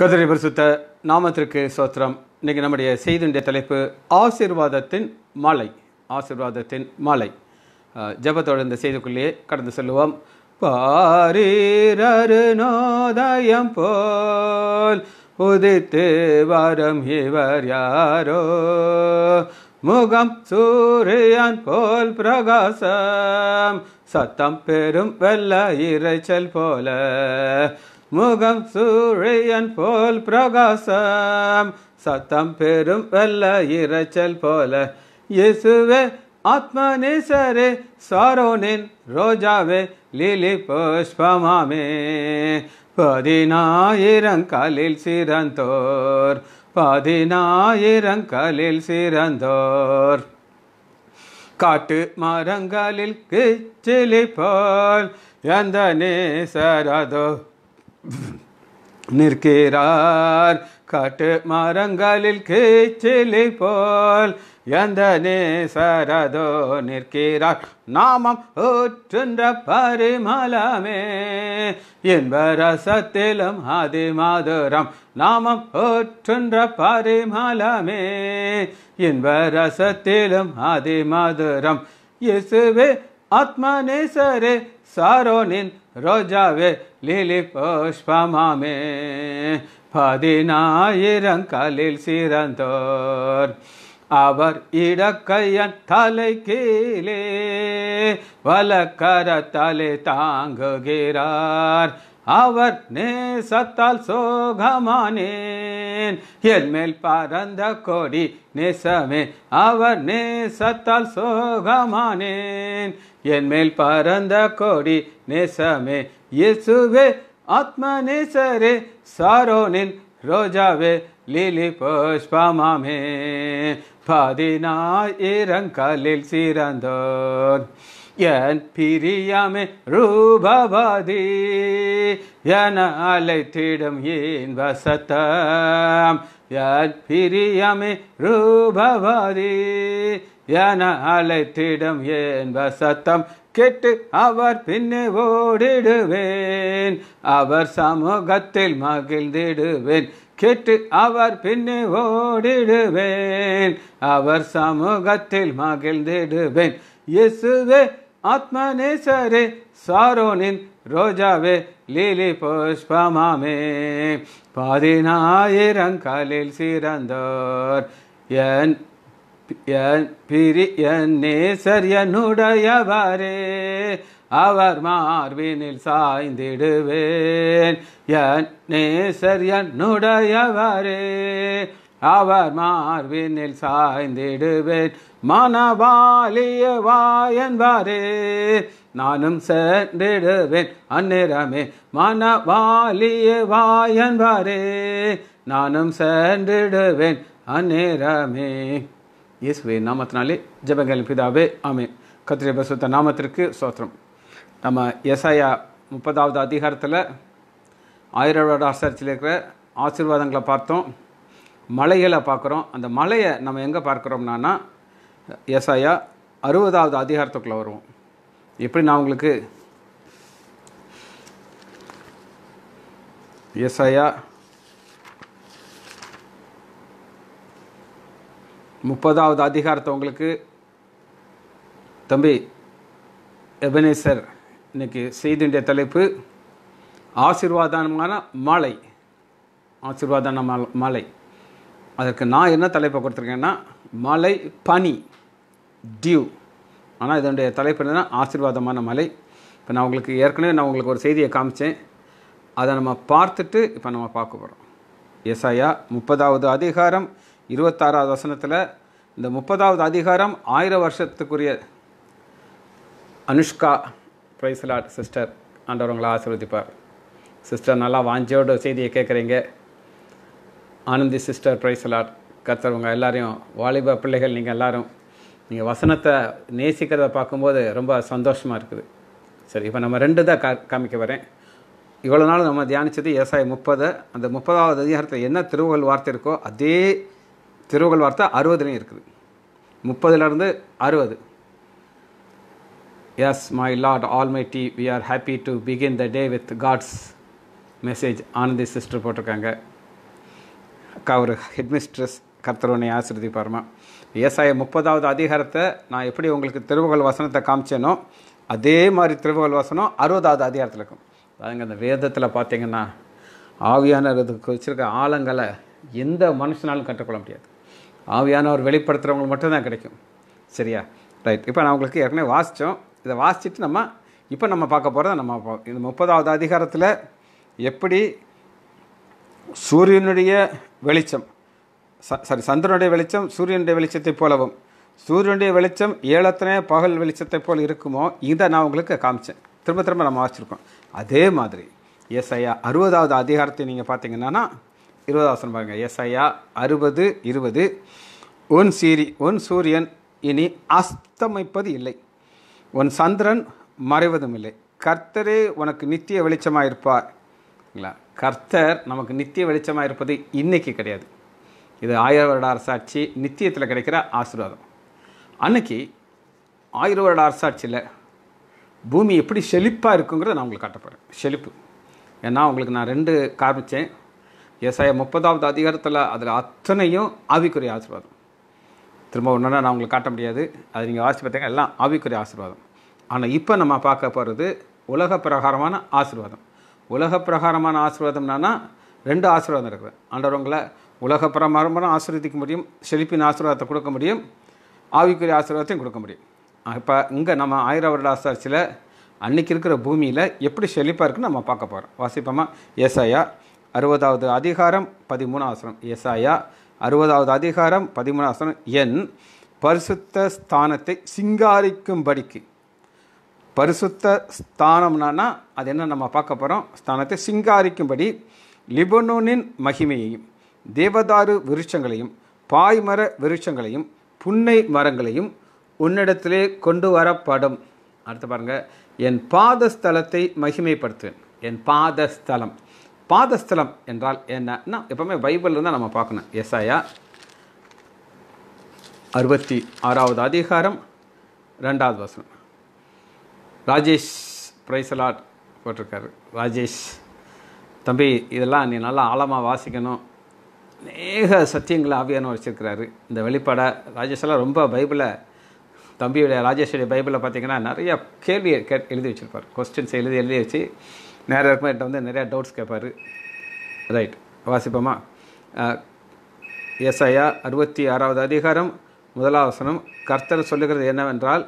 கதிரை பிரசுத்த நாமத்திற்கு சோத்திரம் இன்றைக்கி நம்முடைய செய்தியுடைய தலைப்பு ஆசிர்வாதத்தின் மலை ஆசிர்வாதத்தின் மலை ஜபத்தோடு இந்த செய்திக்குள்ளேயே கடந்து செல்லுவோம் பாரீரருணோதயம் போல் உதித்து வரும் இவர் யாரோ முகம் சூரியன் போல் பிரகாசம் சத்தம் பெரும் வெள்ள இறைச்சல் போல முகம் சூரியன் போல் பிரகாசம் சத்தம் பெரும் வெல்ல இறைச்சல் போல இயேசுவே ஆத்மநேசரே சாரோனின் ரோஜாவே லீலி புஷ்பமாமே பதினாயிரங்கலில் சிறந்தோர் பதினாயிரங்கலில் சிறந்தோர் காட்டு மரங்களில் கிச்சிலி போல் எந்த நேசரதோ நிற்கிறார் காட்டு மரங்களில் கீச்சிலி போல் எந்த நேசரதோ நிற்கிறார் நாமம் ஊற்றுன்ற பரிமளமே இன்பரசத்திலும் மாதுரம் நாமம் ஊற்றுன்ற பரிமளமே இன்பரசத்திலும் அதிமதுரம் இயேசுவே ஆத்மநேசரே சாரோனின் ரோஜாவே லீலி புஷ்பமாமே பதினாயிரங்களில் சிறந்தோர் அவர் இடக்கையன் தலை கீழே வலக்கர தலை தாங்குகிறார் அவர் நேசத்தால் சோகமானேன் என் மேல் பறந்த கோடி நேசமே அவர் நேசத்தால் சோகமானேன் என் மேல் பறந்த கோடி நேசமே இயேசுவே ஆத்ம நேசரே சாரோனின் ரோஜாவே லீலி புஷ்பமாமே இரங்கலில் சிறந்தோன் என் பிரியாமே ரூபவாதி என அழைத்திடம் ஏன் வசத்தம் என் பிரியாமே ரூபவாதி என அழைத்திடம் ஏன் வசத்தம் கெட்டு அவர் பின்னே ஓடிடுவேன் அவர் சமூகத்தில் மகிழ்ந்திடுவேன் கெட்டு அவர் பின்னே ஓடிடுவேன் அவர் சமூகத்தில் மகிழ்ந்திடுவேன் இயேசுவே ஆத்மநேசரே சாரோனின் ரோஜாவே லீலி புஷ்பமாமே பதினாயிரம் காலில் சிறந்தோர் என் பிரி என் நேசர் என்னுடையவரே அவர் மார்பினில் சாய்ந்திடுவேன் என் நேசர் என்னுடையவரே அவர் மார்பினில் சாய்ந்திடுவேன் வாயன்பாரே நானும் சென்றிடுவேன் மனவாலிய வாயன்பாரே நானும் சென்றிடுவேன் அந்நேரமே இயேசுவே நாமத்தினாலே ஜபங்கள் பிதாவே ஆமே கத்திரி பசுத்த நாமத்திற்கு சோத்திரம் நம்ம எஸ்ஐயா முப்பதாவது அதிகாரத்தில் ஆயிரவாட ஆசரிச்சில் இருக்கிற ஆசீர்வாதங்களை பார்த்தோம் மலைகளை பார்க்குறோம் அந்த மலையை நம்ம எங்கே பார்க்குறோம்னா ஏசாயா அறுபதாவது அதிகாரத்துக்குள்ளே வருவோம் எப்படி நான் உங்களுக்கு ஏசாயா முப்பதாவது அதிகாரத்தை உங்களுக்கு தம்பி எபனேசர் இன்னைக்கு செய்தியுடைய தலைப்பு ஆசீர்வாதமான மாலை ஆசீர்வாதமான மாலை அதற்கு நான் என்ன தலைப்பை கொடுத்துருக்கேன்னா மலை பனி டியூ ஆனால் இதனுடைய தலைப்பு என்னென்னா ஆசீர்வாதமான மலை இப்போ நான் உங்களுக்கு ஏற்கனவே நான் உங்களுக்கு ஒரு செய்தியை காமிச்சேன் அதை நம்ம பார்த்துட்டு இப்போ நம்ம பார்க்க போகிறோம் எஸ்ஐயா முப்பதாவது அதிகாரம் இருபத்தாறாவது வசனத்தில் இந்த முப்பதாவது அதிகாரம் ஆயிரம் வருஷத்துக்குரிய அனுஷ்கா பிரைஸ்லாட் சிஸ்டர் ஆண்டவர்களை ஆசீர்வதிப்பார் சிஸ்டர் நல்லா வாஞ்சியோட செய்தியை கேட்குறீங்க ஆனந்தி சிஸ்டர் பிரைஸ்லாட் கத்துறவங்க எல்லாரையும் வாலிப பிள்ளைகள் நீங்கள் எல்லோரும் நீங்கள் வசனத்தை நேசிக்கிறத பார்க்கும்போது ரொம்ப சந்தோஷமாக இருக்குது சரி இப்போ நம்ம ரெண்டு தான் கா காமிக்க வரேன் இவ்வளோ நாள் நம்ம தியானித்தது ஏசாய முப்பது அந்த முப்பதாவது அதிகாரத்தில் என்ன திருவுகள் வார்த்தை இருக்கோ அதே திருவுகள் வார்த்தை அறுபதுலேயும் இருக்குது முப்பதுலேருந்து அறுபது yes my lord all my T V are happy to begin the day with God's message Anandhi sister போட்டிருக்காங்க அக்கா ஒரு ஹெட்மிஸ்ட்ரஸ் கர்த்தரோனை உன்னை ஆசிர்வதிப்பார்மா விவசாய முப்பதாவது அதிகாரத்தை நான் எப்படி உங்களுக்கு திருவுகள் வசனத்தை காமிச்சேனோ அதே மாதிரி திருவுகள் வசனம் அறுபதாவது அதிகாரத்தில் இருக்கும் அதுங்க அந்த வேதத்தில் பார்த்தீங்கன்னா ஆவியானவருக்கு வச்சுருக்க ஆழங்களை எந்த மனுஷனாலும் கற்றுக்கொள்ள முடியாது ஆவியானவர் வெளிப்படுத்துகிறவங்களுக்கு மட்டும்தான் கிடைக்கும் சரியா ரைட் இப்போ நான் உங்களுக்கு ஏற்கனவே வாசித்தோம் இதை வாசிச்சுட்டு நம்ம இப்போ நம்ம பார்க்க போகிறத நம்ம இந்த முப்பதாவது அதிகாரத்தில் எப்படி சூரியனுடைய வெளிச்சம் சாரி சந்திரனுடைய வெளிச்சம் சூரியனுடைய வெளிச்சத்தைப் போலவும் சூரியனுடைய வெளிச்சம் ஏழத்தனே பகல் வெளிச்சத்தைப் போல் இருக்குமோ இதை நான் உங்களுக்கு காமிச்சேன் திரும்ப திரும்ப நம்ம வாசிச்சிருக்கோம் அதே மாதிரி எஸ் ஐயா அறுபதாவது அதிகாரத்தை நீங்கள் பார்த்தீங்கன்னா இருபதாவசனம் பாருங்கள் எஸ் ஐயா அறுபது இருபது உன் சீரி உன் சூரியன் இனி அஸ்தமிப்பது இல்லை உன் சந்திரன் மறைவதும் இல்லை கர்த்தரே உனக்கு நித்திய வெளிச்சமாக இருப்பார் கர்த்தர் நமக்கு நித்திய வெளிச்சமாக இருப்பது இன்றைக்கி கிடையாது இது ஆயிர வருட அரசாட்சி நித்தியத்தில் கிடைக்கிற ஆசீர்வாதம் அன்னைக்கு ஆயிரம் வருட அரசாட்சியில் பூமி எப்படி செழிப்பாக இருக்குங்கிறத நான் உங்களுக்கு காட்டப்படுறேன் செழிப்பு ஏன்னா உங்களுக்கு நான் ரெண்டு காமிச்சேன் விவசாய முப்பதாவது அதிகாரத்தில் அதில் அத்தனையும் ஆவிக்குரிய ஆசீர்வாதம் திரும்ப ஒன்றுனா நான் உங்களுக்கு காட்ட முடியாது அது நீங்கள் வாசி பார்த்தீங்க எல்லாம் ஆவிக்குரிய ஆசீர்வாதம் ஆனால் இப்போ நம்ம பார்க்க போகிறது உலக பிரகாரமான ஆசீர்வாதம் உலக பிரகாரமான ஆசீர்வாதம்னா ரெண்டு ஆசீர்வாதம் இருக்குது ஆண்டவங்களை உலக பரமாரம்பரம் ஆசீர்வதிக்க முடியும் செழிப்பின் ஆசீர்வாதத்தை கொடுக்க முடியும் ஆவிக்குரிய ஆசீர்வாதத்தையும் கொடுக்க முடியும் இப்போ இங்கே நம்ம ஆயிரம் வருட ஆசாரத்தில் அன்றைக்கி இருக்கிற பூமியில் எப்படி செழிப்பாக இருக்குன்னு நம்ம பார்க்க போகிறோம் வாசிப்போமா ஏசாயா அறுபதாவது அதிகாரம் ஆசிரம் ஏசாயா அறுபதாவது அதிகாரம் ஆசிரம் என் பரிசுத்த ஸ்தானத்தை சிங்காரிக்கும்படிக்கு பரிசுத்த ஸ்தானம்னா அது என்ன நம்ம பார்க்க போகிறோம் ஸ்தானத்தை சிங்காரிக்கும்படி லிபனோனின் மகிமையையும் தேவதாரு விருட்சங்களையும் பாய்மர விருட்சங்களையும் புன்னை மரங்களையும் உன்னிடத்திலே கொண்டு வரப்படும் அடுத்து பாருங்கள் என் பாதஸ்தலத்தை மகிமைப்படுத்துவேன் என் பாதஸ்தலம் பாதஸ்தலம் என்றால் என்னன்னா எப்போவுமே பைபிளில் தான் நம்ம பார்க்கணும் எஸ்ஐயா அறுபத்தி ஆறாவது அதிகாரம் ரெண்டாவது வசனம் ராஜேஷ் பிரைசலாட் போட்டிருக்காரு ராஜேஷ் தம்பி இதெல்லாம் நீ நல்லா ஆழமாக வாசிக்கணும் அநேக சத்தியங்களை ஆவியானவர் வச்சுருக்கிறாரு இந்த வெளிப்பாடை ராஜேஷெல்லாம் ரொம்ப பைபிளை தம்பியுடைய ராஜேஷுடைய பைபிளை பார்த்திங்கன்னா நிறையா கேள்வி கே எழுதி வச்சுருப்பார் கொஸ்டின்ஸ் எழுதி எழுதி வச்சு நேராக என்கிட்ட வந்து நிறையா டவுட்ஸ் கேட்பார் ரைட் வாசிப்போமா எஸ்ஐயா அறுபத்தி ஆறாவது அதிகாரம் முதலாவசனம் கர்த்தர் சொல்லுகிறது என்னவென்றால்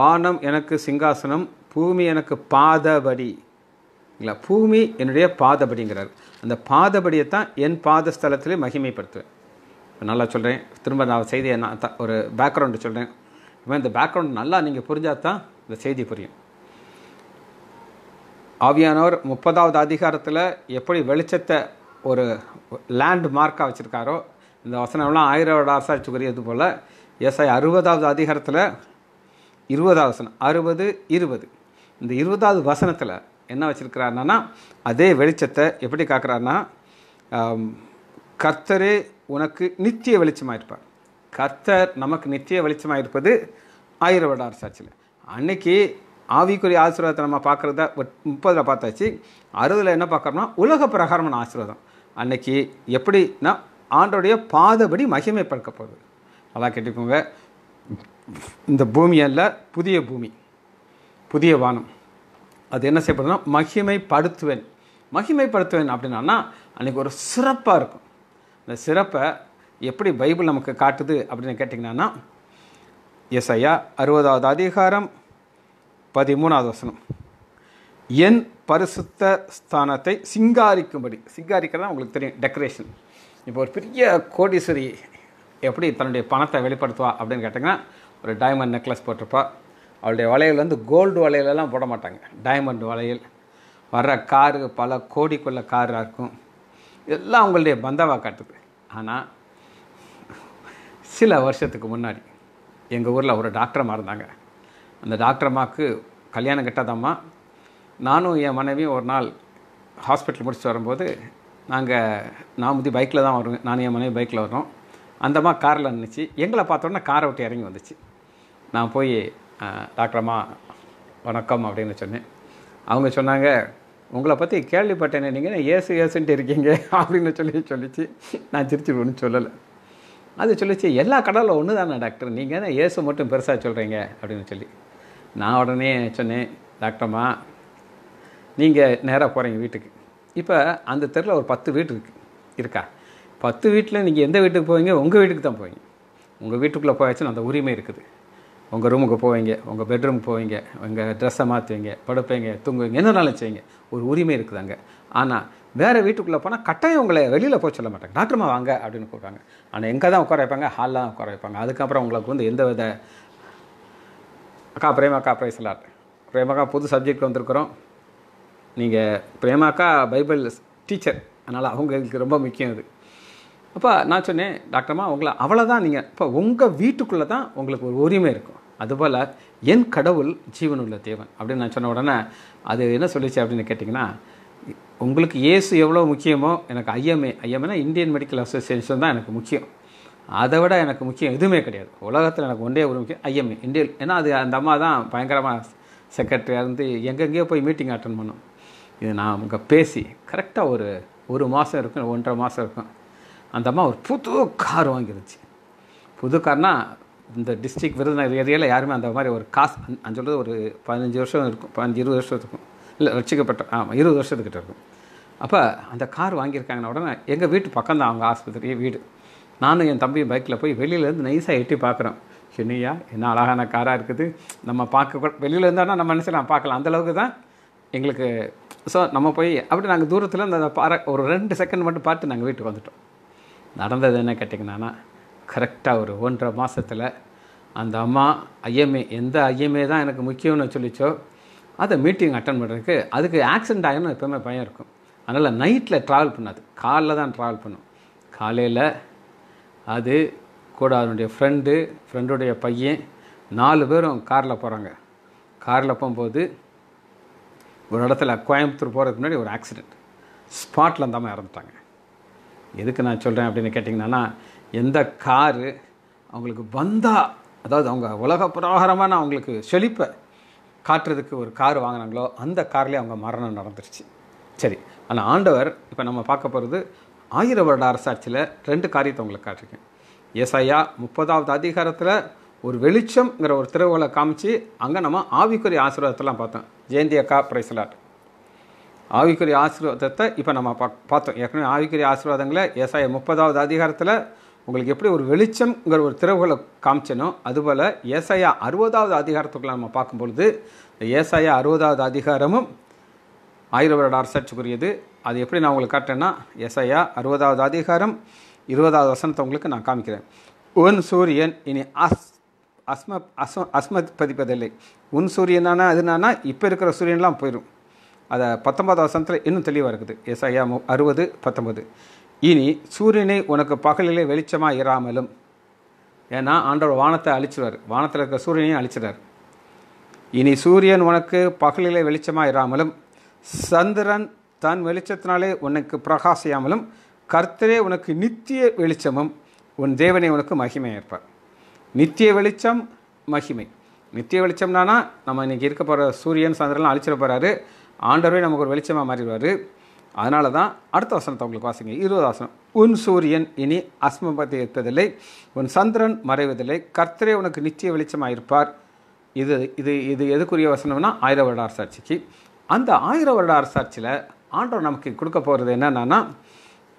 வானம் எனக்கு சிங்காசனம் பூமி எனக்கு பாதபடி இல்லைங்களா பூமி என்னுடைய பாதபடிங்கிறார் அந்த பாதபடியை தான் என் பாதஸ்தலத்திலே மகிமைப்படுத்துவேன் நல்லா சொல்கிறேன் திரும்ப நான் செய்தியை நான் த ஒரு பேக்ரவுண்டு சொல்கிறேன் இப்போ இந்த பேக்ரவுண்ட் நல்லா நீங்கள் புரிஞ்சால் தான் இந்த செய்தி புரியும் ஆவியானவர் முப்பதாவது அதிகாரத்தில் எப்படி வெளிச்சத்தை ஒரு லேண்ட் மார்க்காக வச்சுருக்காரோ இந்த வசனம்லாம் ஆயிரம் ஆசாரிச்சுக்குரியது போல் எஸ்ஐ அறுபதாவது அதிகாரத்தில் இருபதாவது வசனம் அறுபது இருபது இந்த இருபதாவது வசனத்தில் என்ன வச்சுருக்கிறாருன்னா அதே வெளிச்சத்தை எப்படி காக்கிறாருன்னா கர்த்தரே உனக்கு நித்திய வெளிச்சமாக இருப்பார் கர்த்தர் நமக்கு நித்திய வெளிச்சமாக இருப்பது ஆயிரம் வருட அரசாட்சியில் அன்னைக்கு ஆவிக்குரிய ஆசீர்வாதத்தை நம்ம பார்க்குறத முப்பதில் பார்த்தாச்சு அறுபதில் என்ன பார்க்குறோம்னா உலக பிரகாரமான ஆசீர்வாதம் அன்னைக்கு எப்படின்னா ஆண்டோடைய பாதபடி மகிமைப்படுக்க போகுது நல்லா கேட்டுக்கோங்க இந்த பூமியல்ல புதிய பூமி புதிய வானம் அது என்ன செய்யப்படுதுன்னா மகிமைப்படுத்துவேன் மகிமைப்படுத்துவேன் அப்படின்னா அன்றைக்கி ஒரு சிறப்பாக இருக்கும் அந்த சிறப்பை எப்படி பைபிள் நமக்கு காட்டுது அப்படின்னு கேட்டிங்கன்னா எஸ் ஐயா அறுபதாவது அதிகாரம் பதிமூணாவது வசனம் என் பரிசுத்த ஸ்தானத்தை சிங்காரிக்கும்படி சிங்காரிக்கிறதா உங்களுக்கு தெரியும் டெக்கரேஷன் இப்போ ஒரு பெரிய கோடீஸ்வரி எப்படி தன்னுடைய பணத்தை வெளிப்படுத்துவா அப்படின்னு கேட்டிங்கன்னா ஒரு டைமண்ட் நெக்லஸ் போட்டிருப்பா அவளுடைய வளையல் வந்து கோல்டு வளையலெல்லாம் போட மாட்டாங்க டைமண்ட் வளையல் வர்ற காரு பல கோடிக்குள்ள காராக இருக்கும் எல்லாம் அவங்களுடைய பந்தவா காட்டுது ஆனால் சில வருஷத்துக்கு முன்னாடி எங்கள் ஊரில் ஒரு டாக்டரம்மா இருந்தாங்க அந்த டாக்டரம்மாவுக்கு கல்யாணம் கெட்டதம்மா நானும் என் மனைவியும் ஒரு நாள் ஹாஸ்பிட்டல் முடிச்சுட்டு வரும்போது நாங்கள் நான் முதி பைக்கில் தான் வருவேன் நானும் என் மனைவி பைக்கில் வரோம் அந்தம்மா காரில் நின்றுச்சு எங்களை பார்த்தோன்னா காரை விட்டு இறங்கி வந்துச்சு நான் போய் டாக்டரம்மா வணக்கம் அப்படின்னு சொன்னேன் அவங்க சொன்னாங்க உங்களை பற்றி கேள்விப்பட்டேனே நீங்கள் ஏசு ஏசுன்ட்டு இருக்கீங்க அப்படின்னு சொல்லி சொல்லிச்சு நான் சிரிச்சுட்டு ஒன்றும் சொல்லலை அது சொல்லிச்சு எல்லா கடலில் ஒன்று தானே டாக்டர் நீங்கள் தான் ஏசு மட்டும் பெருசாக சொல்கிறீங்க அப்படின்னு சொல்லி நான் உடனே சொன்னேன் டாக்டர்மா நீங்கள் நேராக போகிறீங்க வீட்டுக்கு இப்போ அந்த தெருவில் ஒரு பத்து வீட்டு இருக்கு இருக்கா பத்து வீட்டில் நீங்கள் எந்த வீட்டுக்கு போவீங்க உங்கள் வீட்டுக்கு தான் போவீங்க உங்கள் வீட்டுக்குள்ளே போயாச்சுன்னு அந்த உரிமை இருக்குது உங்கள் ரூமுக்கு போவீங்க உங்கள் பெட்ரூமுக்கு போவீங்க உங்கள் ட்ரெஸ்ஸை மாற்றுவீங்க படுப்பீங்க தூங்குவீங்க என்னனாலும் செய்யுங்க ஒரு உரிமை இருக்குதாங்க ஆனால் வேறு வீட்டுக்குள்ளே போனால் கட்டாயம் உங்களை வெளியில் போய் சொல்ல மாட்டாங்க டாக்டர்மா வாங்க அப்படின்னு கூப்பிடுவாங்க ஆனால் எங்கே தான் உட்கார வைப்பாங்க ஹாலில் தான் உட்கார வைப்பாங்க அதுக்கப்புறம் உங்களுக்கு வந்து எந்த வித அக்கா பிரேமாக்கா பிரைஸ்லாட் பிரேமாக்கா புது சப்ஜெக்ட் வந்திருக்கிறோம் நீங்கள் பிரேமாக்கா பைபிள் டீச்சர் அதனால் அவங்களுக்கு ரொம்ப முக்கியம் இது அப்போ நான் சொன்னேன் டாக்டர்மா உங்களை அவ்வளோதான் நீங்கள் இப்போ உங்கள் வீட்டுக்குள்ளே தான் உங்களுக்கு ஒரு உரிமை இருக்கும் அதுபோல் என் கடவுள் ஜீவனுள்ள தேவன் அப்படின்னு நான் சொன்ன உடனே அது என்ன சொல்லிச்சு அப்படின்னு கேட்டிங்கன்னா உங்களுக்கு இயேசு எவ்வளோ முக்கியமோ எனக்கு ஐஎம்ஏ ஐஎம்ஏனா இந்தியன் மெடிக்கல் அசோசியேஷன் தான் எனக்கு முக்கியம் அதை விட எனக்கு முக்கியம் எதுவுமே கிடையாது உலகத்தில் எனக்கு ஒன்றே ஒரு முக்கியம் ஐஎம்ஏ இந்தியன் ஏன்னா அது அந்த அம்மா தான் பயங்கரமாக செக்ரட்டரியாக இருந்து எங்கெங்கேயோ போய் மீட்டிங் அட்டன் பண்ணும் இது நான் உங்கள் பேசி கரெக்டாக ஒரு ஒரு மாதம் இருக்கும் ஒன்றரை மாதம் இருக்கும் அந்த அம்மா ஒரு புது கார் வாங்கிருச்சு புது கார்னால் இந்த டிஸ்ட்ரிக் விருதுநகர் ஏரியாவில் யாருமே அந்த மாதிரி ஒரு காசு அந் சொல்கிறது ஒரு பதினஞ்சு வருஷம் இருக்கும் பதினஞ்சு இருபது வருஷத்துக்கும் இல்லை ரசிக்கப்பட்ட ஆமாம் இருபது வருஷத்துக்கிட்ட இருக்கும் அப்போ அந்த கார் வாங்கியிருக்காங்கன்னு உடனே எங்கள் வீட்டு பக்கம் தான் அவங்க ஆஸ்பத்திரியே வீடு நானும் என் தம்பி பைக்கில் போய் வெளியிலேருந்து நைஸாக எட்டி பார்க்குறோம் என்னையா என்ன அழகான காராக இருக்குது நம்ம பார்க்க கூட வெளியில் இருந்தாலும் நம்ம மனசில் நான் பார்க்கலாம் அந்தளவுக்கு தான் எங்களுக்கு ஸோ நம்ம போய் அப்படி நாங்கள் தூரத்தில் அந்த பார ஒரு ரெண்டு செகண்ட் மட்டும் பார்த்து நாங்கள் வீட்டுக்கு வந்துட்டோம் நடந்தது என்ன கேட்டிங்கன்னா கரெக்டாக ஒரு ஒன்றரை மாதத்தில் அந்த அம்மா ஐஎம்ஏ எந்த ஐஎம்ஏ தான் எனக்கு முக்கியம்னு சொல்லிச்சோ அதை மீட்டிங் அட்டன் பண்ணுறதுக்கு அதுக்கு ஆக்சிடென்ட் ஆகணும்னு எப்போவுமே பயம் இருக்கும் அதனால் நைட்டில் ட்ராவல் பண்ணாது காலைல தான் ட்ராவல் பண்ணும் காலையில் அது கூட அதனுடைய ஃப்ரெண்டு ஃப்ரெண்டுடைய பையன் நாலு பேரும் காரில் போகிறாங்க காரில் போகும்போது ஒரு இடத்துல கோயம்புத்தூர் போகிறதுக்கு முன்னாடி ஒரு ஆக்சிடெண்ட் ஸ்பாட்டில் இருந்தாமல் இறந்துட்டாங்க எதுக்கு நான் சொல்கிறேன் அப்படின்னு கேட்டிங்கன்னா எந்த காரு அவங்களுக்கு வந்தால் அதாவது அவங்க உலக நான் அவங்களுக்கு செழிப்பை காட்டுறதுக்கு ஒரு கார் வாங்கினாங்களோ அந்த கார்லேயே அவங்க மரணம் நடந்துருச்சு சரி ஆனால் ஆண்டவர் இப்போ நம்ம பார்க்க போகிறது ஆயிர வருட அரசாட்சியில் ரெண்டு காரியத்தை உங்களுக்கு காட்டிருக்கேன் ஏசாயா முப்பதாவது அதிகாரத்தில் ஒரு வெளிச்சம்ங்கிற ஒரு திருவுகளை காமிச்சு அங்கே நம்ம ஆவிக்குரிய ஆசீர்வாதத்தெல்லாம் பார்த்தோம் ஜெயந்தி அக்கா பிரைஸ்லாட் ஆவிக்குரிய ஆசீர்வாதத்தை இப்போ நம்ம பா பார்த்தோம் ஏற்கனவே ஆவிக்குரிய ஆசீர்வாதங்களை ஏசாய முப்பதாவது அதிகாரத்தில் உங்களுக்கு எப்படி ஒரு வெளிச்சம்ங்கிற ஒரு திறவுகளை காமிச்சனோ அதுபோல் ஏசாயா அறுபதாவது அதிகாரத்துக்குள்ள நம்ம பார்க்கும்பொழுது ஏசாயா அறுபதாவது அதிகாரமும் ஆயிரம் வருட அரசாட்சிக்குரியது அது எப்படி நான் உங்களுக்கு காட்டேன்னா ஏசாயா அறுபதாவது அதிகாரம் இருபதாவது வசனத்தை உங்களுக்கு நான் காமிக்கிறேன் உன் சூரியன் இனி அஸ் அஸ்ம அஸ்ம அஸ்மத் பதிப்பதில்லை உன் அது அதுனானா இப்போ இருக்கிற சூரியன்லாம் போயிடும் அதை பத்தொன்பதாவது வசனத்தில் இன்னும் தெளிவாக இருக்குது எஸ்ஐயா அறுபது பத்தொன்பது இனி சூரியனை உனக்கு பகலிலே வெளிச்சமாக இராமலும் ஏன்னா ஆண்டவர் வானத்தை அழிச்சிடுவார் வானத்தில் இருக்கிற சூரியனையும் அழிச்சிடார் இனி சூரியன் உனக்கு பகலிலே வெளிச்சமாக இராமலும் சந்திரன் தன் வெளிச்சத்தினாலே உனக்கு பிரகாசியாமலும் கர்த்தரே உனக்கு நித்திய வெளிச்சமும் உன் தேவனை உனக்கு மகிமை ஏற்பார் நித்திய வெளிச்சம் மகிமை நித்திய வெளிச்சம்னானா நம்ம இன்றைக்கி இருக்க போகிற சூரியன் சந்திரன்லாம் அழிச்சிட போகிறாரு ஆண்டவரே நமக்கு ஒரு வெளிச்சமாக மாறிடுவார் அதனால தான் அடுத்த வசனத்தை உங்களுக்கு வாசிங்க இருபது வசனம் உன் சூரியன் இனி அஸ்மபதிப்பதில்லை உன் சந்திரன் மறைவதில்லை கர்த்தரே உனக்கு நிச்சய வெளிச்சமாக இருப்பார் இது இது இது எதுக்குரிய வசனம்னா ஆயிரம் வருட அரசாட்சிக்கு அந்த ஆயிரம் வருட அரசாட்சியில் ஆண்டவர் நமக்கு கொடுக்க போகிறது என்னென்னா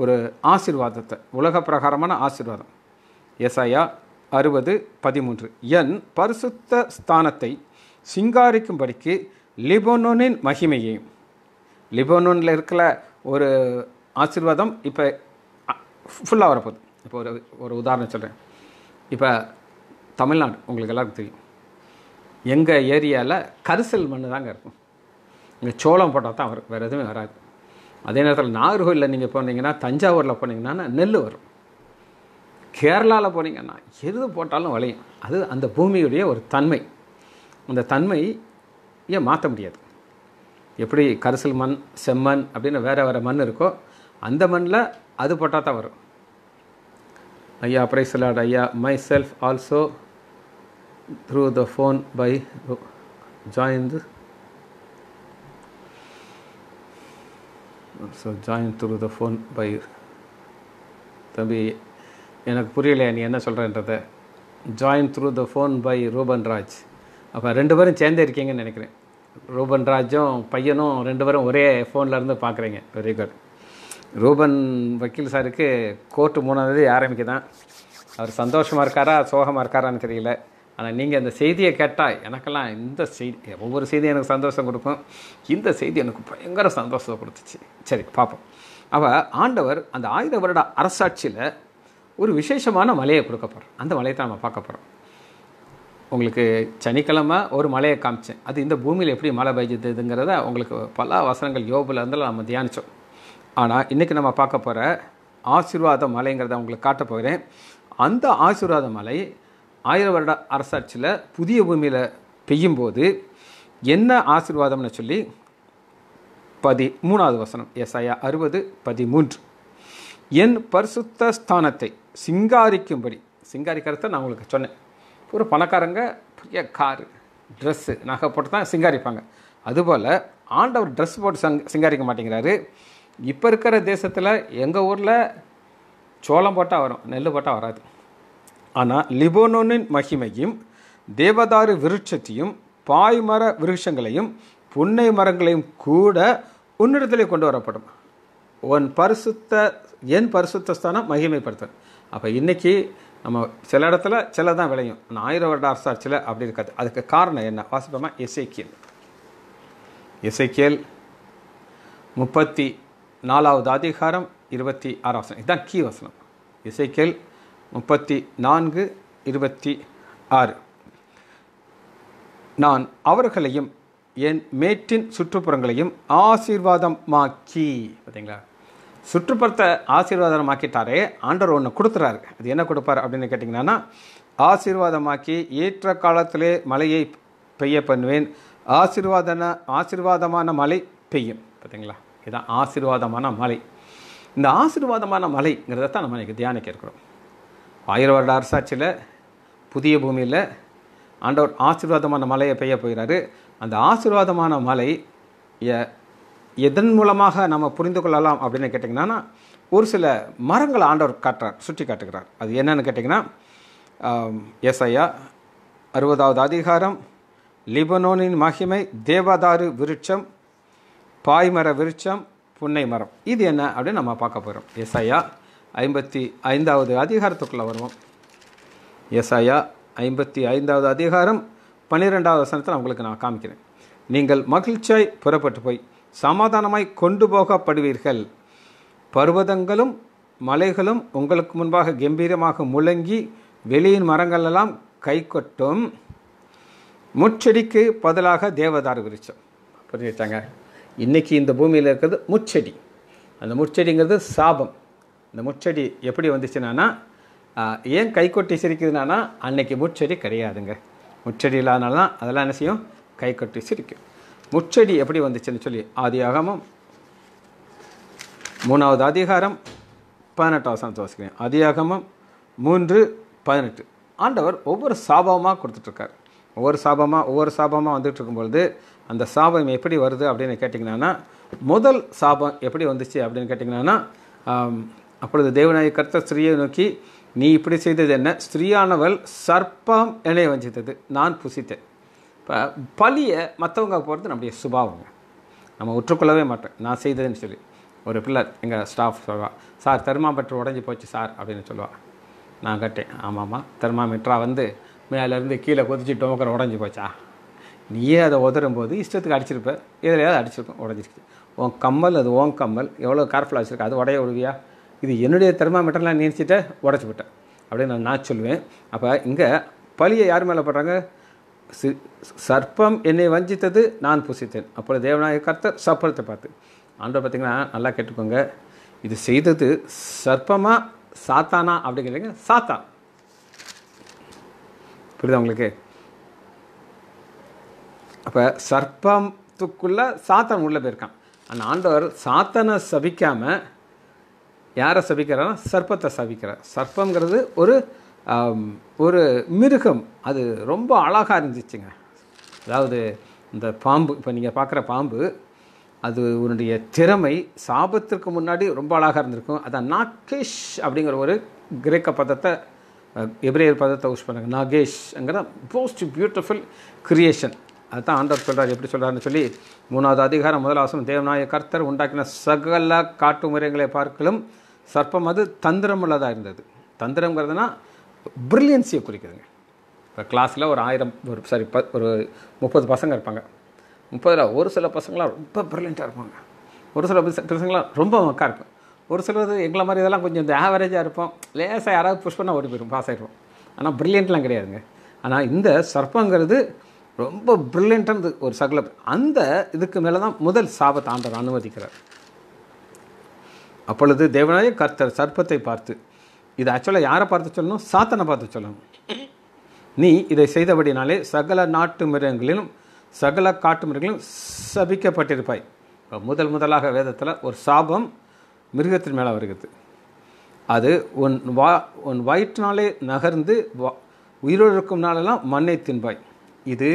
ஒரு ஆசீர்வாதத்தை உலக பிரகாரமான ஆசீர்வாதம் எஸ்ஐயா அறுபது பதிமூன்று என் பரிசுத்த ஸ்தானத்தை சிங்காரிக்கும்படிக்கு லிபோனோனின் மகிமையையும் லிபோனோனில் இருக்கிற ஒரு ஆசீர்வாதம் இப்போ ஃபுல்லாக வரப்போகுது இப்போ ஒரு ஒரு உதாரணம் சொல்கிறேன் இப்போ தமிழ்நாடு உங்களுக்கு எல்லாருக்கும் தெரியும் எங்கள் ஏரியாவில் கரிசல் மண் தாங்க இருக்கும் இங்கே சோளம் போட்டால் தான் வரும் வேறு எதுவுமே வராது அதே நேரத்தில் நாகர்கோவிலில் நீங்கள் போனீங்கன்னா தஞ்சாவூரில் போனீங்கன்னா நெல் வரும் கேரளாவில் போனீங்கன்னா எது போட்டாலும் வளையும் அது அந்த பூமியுடைய ஒரு தன்மை அந்த தன்மை ஏன் மாற்ற முடியாது எப்படி கரிசல் மண் செம்மண் அப்படின்னு வேறு வேறு மண் இருக்கோ அந்த மண்ணில் அது போட்டால் தான் வரும் ஐயா அப்ரைசலாட் ஐயா myself also through the phone by join so join through the phone by தம்பி எனக்கு புரியலையா நீ என்ன சொல்கிறேன்றதை join through the phone by Ruban Raj அப்போ ரெண்டு பேரும் சேர்ந்தே இருக்கீங்கன்னு நினைக்கிறேன் ரூபன் ராஜும் பையனும் ரெண்டு பேரும் ஒரே ஃபோனில் இருந்து பார்க்குறீங்க வெரி குட் ரூபன் வக்கீல் சாருக்கு கோர்ட்டு மூணாவது ஆரம்பிக்க ஆரம்பிக்குதான் அவர் சந்தோஷமாக இருக்காரா சோகமாக இருக்காரான்னு தெரியல ஆனால் நீங்கள் அந்த செய்தியை கேட்டால் எனக்கெல்லாம் இந்த செய்தி ஒவ்வொரு செய்தியும் எனக்கு சந்தோஷம் கொடுக்கும் இந்த செய்தி எனக்கு பயங்கர சந்தோஷத்தை கொடுத்துச்சு சரி பார்ப்போம் அவள் ஆண்டவர் அந்த ஆயுத வருட அரசாட்சியில் ஒரு விசேஷமான மலையை கொடுக்க போகிறோம் அந்த மலையை தான் நம்ம பார்க்க போகிறோம் உங்களுக்கு சனிக்கிழமை ஒரு மலையை காமிச்சேன் அது இந்த பூமியில் எப்படி மழை பெய்யுதுங்கிறத உங்களுக்கு பல வசனங்கள் யோபில் இருந்தாலும் நம்ம தியானித்தோம் ஆனால் இன்றைக்கி நம்ம பார்க்க போகிற ஆசீர்வாத மலைங்கிறத உங்களுக்கு காட்ட போகிறேன் அந்த ஆசீர்வாத மலை ஆயிரம் வருட அரசாட்சியில் புதிய பூமியில் பெய்யும்போது என்ன ஆசீர்வாதம்னு சொல்லி பதி மூணாவது வசனம் ஐயா அறுபது பதிமூன்று என் பரிசுத்த ஸ்தானத்தை சிங்காரிக்கும்படி சிங்காரிக்கிறத நான் உங்களுக்கு சொன்னேன் ஒரு பணக்காரங்க பெரிய காரு ட்ரெஸ்ஸு நகை போட்டு தான் சிங்காரிப்பாங்க அதுபோல் ஆண்டவர் ட்ரெஸ் போட்டு சங் சிங்காரிக்க மாட்டேங்கிறாரு இப்போ இருக்கிற தேசத்தில் எங்கள் ஊரில் சோளம் போட்டால் வரும் நெல் போட்டால் வராது ஆனால் லிபோனோனின் மகிமையும் தேவதாரு விருட்சத்தையும் பாய்மர விருட்சங்களையும் புன்னை மரங்களையும் கூட உன்னிடத்திலே கொண்டு வரப்படும் உன் பரிசுத்த என் பரிசுத்த ஸ்தானம் அப்போ இன்றைக்கி நம்ம சில இடத்துல சில தான் விளையும் ஆனால் ஆயிரம் வருட அரசார் சில அப்படி இருக்காது அதுக்கு காரணம் என்ன வாசிப்போமா இசைக்கியல் இசைக்கியல் முப்பத்தி நாலாவது அதிகாரம் இருபத்தி ஆறாம் வசனம் இதுதான் கீ வசனம் இசைக்கியல் முப்பத்தி நான்கு இருபத்தி ஆறு நான் அவர்களையும் என் மேட்டின் சுற்றுப்புறங்களையும் ஆசீர்வாதமாக்கி பார்த்தீங்களா சுற்றுப்புறத்தை ஆசீர்வாதமாக்கிட்டாரே ஆண்டவர் ஒன்று கொடுத்துறாரு அது என்ன கொடுப்பார் அப்படின்னு கேட்டிங்கன்னா ஆசீர்வாதமாக்கி ஏற்ற காலத்திலே மழையை பெய்ய பண்ணுவேன் ஆசீர்வாதன ஆசீர்வாதமான மழை பெய்யும் பார்த்தீங்களா இதுதான் ஆசீர்வாதமான மழை இந்த ஆசீர்வாதமான மலைங்கிறத தான் நம்ம இன்றைக்கி தியானிக்க இருக்கிறோம் ஆயிரம் வருட அரசாட்சியில் புதிய பூமியில் ஆண்டவர் ஆசீர்வாதமான மலையை பெய்ய போயிறாரு அந்த ஆசீர்வாதமான மலை எதன் மூலமாக நம்ம புரிந்து கொள்ளலாம் அப்படின்னு கேட்டிங்கன்னா ஒரு சில மரங்களை ஆண்டவர் காட்டுறார் சுற்றி காட்டுகிறார் அது என்னன்னு கேட்டிங்கன்னா எஸ் ஐயா அறுபதாவது அதிகாரம் லிபனோனின் மகிமை தேவதாரு விருட்சம் பாய்மர விருட்சம் புன்னை மரம் இது என்ன அப்படின்னு நம்ம பார்க்க போகிறோம் எஸ்ஐயா ஐம்பத்தி ஐந்தாவது அதிகாரத்துக்குள்ளே வருவோம் எஸ்ஐயா ஐம்பத்தி ஐந்தாவது அதிகாரம் பன்னிரெண்டாவது வசனத்தில் உங்களுக்கு நான் காமிக்கிறேன் நீங்கள் மகிழ்ச்சியாய் புறப்பட்டு போய் சமாதானமாய் கொண்டு போகப்படுவீர்கள் பருவதங்களும் மலைகளும் உங்களுக்கு முன்பாக கம்பீரமாக முழங்கி வெளியின் எல்லாம் கை கொட்டும் முச்செடிக்கு பதிலாக தேவதார் விருட்சம் புரிஞ்சுட்டாங்க இன்றைக்கி இந்த பூமியில் இருக்கிறது முச்செடி அந்த முச்செடிங்கிறது சாபம் இந்த முச்செடி எப்படி வந்துச்சுனானா ஏன் கை கொட்டி சிரிக்குதுனா அன்னைக்கு முச்செடி கிடையாதுங்க முச்செடி இல்லாதனால தான் அதெல்லாம் என்ன செய்யும் கை கொட்டி சிரிக்கும் முச்செடி எப்படி வந்துச்சுன்னு சொல்லி ஆதி ஆகமம் மூணாவது அதிகாரம் பதினெட்டாவது சமத்தை வாசிக்கிறேன் அதிகாகமம் மூன்று பதினெட்டு ஆண்டவர் ஒவ்வொரு சாபமாக கொடுத்துட்ருக்கார் ஒவ்வொரு சாபமாக ஒவ்வொரு சாபமாக வந்துட்டு இருக்கும்பொழுது அந்த சாபம் எப்படி வருது அப்படின்னு கேட்டிங்கன்னா முதல் சாபம் எப்படி வந்துச்சு அப்படின்னு கேட்டிங்கன்னா அப்பொழுது தேவநாய கர்த்த ஸ்ரீயை நோக்கி நீ இப்படி செய்தது என்ன ஸ்திரீயானவள் சர்ப்பம் என்னை வஞ்சித்தது நான் புசித்தேன் இப்போ பழியை மற்றவங்க போகிறது நம்முடைய சுபாவங்க நம்ம உற்றுக்கொள்ளவே மாட்டோம் நான் செய்ததுன்னு சொல்லி ஒரு பிள்ளை எங்கள் ஸ்டாஃப் சொல்லுவாள் சார் தெர்மாமீட்டர் உடஞ்சி போச்சு சார் அப்படின்னு சொல்லுவாள் நான் கேட்டேன் ஆமாம்மா தெர்மாமீட்டராக வந்து மேலேருந்து கீழே கொதிச்சு டோக்கர் உடஞ்சி போச்சா நீயே அதை உதறும் போது இஷ்டத்துக்கு அடிச்சிருப்ப எதிலையாவது அடிச்சிருப்பேன் உடஞ்சிருக்கு உன் கம்மல் அது ஓன் கம்மல் எவ்வளோ கேர்ஃபுல்லாக வச்சுருக்கு அது உடைய விடுவியா இது என்னுடைய தெர்மாமீட்டர்லாம் நினச்சிட்டு உடச்சி விட்டேன் அப்படின்னு நான் சொல்லுவேன் அப்போ இங்கே பழியை யார் மேலே படுறாங்க சர்ப்பம் என்னை வஞ்சித்தது நான் புசித்தேன் அப்பொழுது தேவநாயக கர்த்தர் சர்ப்பத்தை பார்த்து ஆண்டவர் பார்த்தீங்கன்னா நல்லா கேட்டுக்கோங்க இது செய்தது சர்ப்பமா சாத்தானா அப்படிங்கிறீங்க சாத்தான் புரியுதா உங்களுக்கு அப்போ சர்ப்பத்துக்குள்ள சாத்தான் உள்ளே போயிருக்கான் அந்த ஆண்டவர் சாத்தனை சபிக்காமல் யாரை சபிக்கிறாரா சர்ப்பத்தை சபிக்கிறார் சர்ப்பங்கிறது ஒரு ஒரு மிருகம் அது ரொம்ப அழகாக இருந்துச்சுங்க அதாவது இந்த பாம்பு இப்போ நீங்கள் பார்க்குற பாம்பு அது உன்னுடைய திறமை சாபத்திற்கு முன்னாடி ரொம்ப அழகாக இருந்திருக்கும் அதான் நாகேஷ் அப்படிங்கிற ஒரு கிரேக்க பதத்தை எப்ரேயர் பதத்தை யூஸ் பண்ணாங்க நாகேஷ்ங்கிற மோஸ்ட் பியூட்டிஃபுல் கிரியேஷன் அதுதான் ஆண்டவர் சொல்கிறார் எப்படி சொல்கிறாருன்னு சொல்லி மூணாவது அதிகாரம் முதலாசனம் தேவநாய கர்த்தர் உண்டாக்கின சகல காட்டு முறைகளை பார்க்கலும் சர்ப்பம் அது தந்திரம் உள்ளதாக இருந்தது தந்திரங்கிறதுனா ப்ரில்லியன்ஸியை குறிக்குதுங்க இப்போ கிளாஸில் ஒரு ஆயிரம் ஒரு சாரி ப ஒரு முப்பது பசங்க இருப்பாங்க முப்பதில் ஒரு சில பசங்களாம் ரொம்ப ப்ரில்லியண்ட்டாக இருப்பாங்க ஒரு சில பசங்களாம் ரொம்ப மக்கா இருக்கும் ஒரு சிலது எங்களை மாதிரி இதெல்லாம் கொஞ்சம் இந்த ஆவரேஜாக இருப்போம் லேசாக யாராவது புஷ் பண்ணால் ஓடி போயிடும் பாஸ் ஆகிடுவோம் ஆனால் ப்ரில்லியண்ட்லாம் கிடையாதுங்க ஆனால் இந்த சர்ப்பங்கிறது ரொம்ப ப்ரில்லியண்ட்டானது ஒரு சகல அந்த இதுக்கு மேலே தான் முதல் சாபத்தை ஆண்டவர் அனுமதிக்கிறார் அப்பொழுது தேவநாய கர்த்தர் சர்ப்பத்தை பார்த்து இது ஆக்சுவலாக யாரை பார்த்து சொல்லணும் சாத்தனை பார்த்து சொல்லணும் நீ இதை செய்தபடினாலே சகல நாட்டு மிருகங்களிலும் சகல காட்டு மிருகங்களும் சபிக்கப்பட்டிருப்பாய் இப்போ முதல் முதலாக வேதத்தில் ஒரு சாபம் மிருகத்தின் மேலே வருகிறது அது உன் வா உன் வயிற்றினாலே நகர்ந்து வா உயிரோடு இருக்கும்னாலெல்லாம் நாளெல்லாம் மண்ணை தின்பாய் இது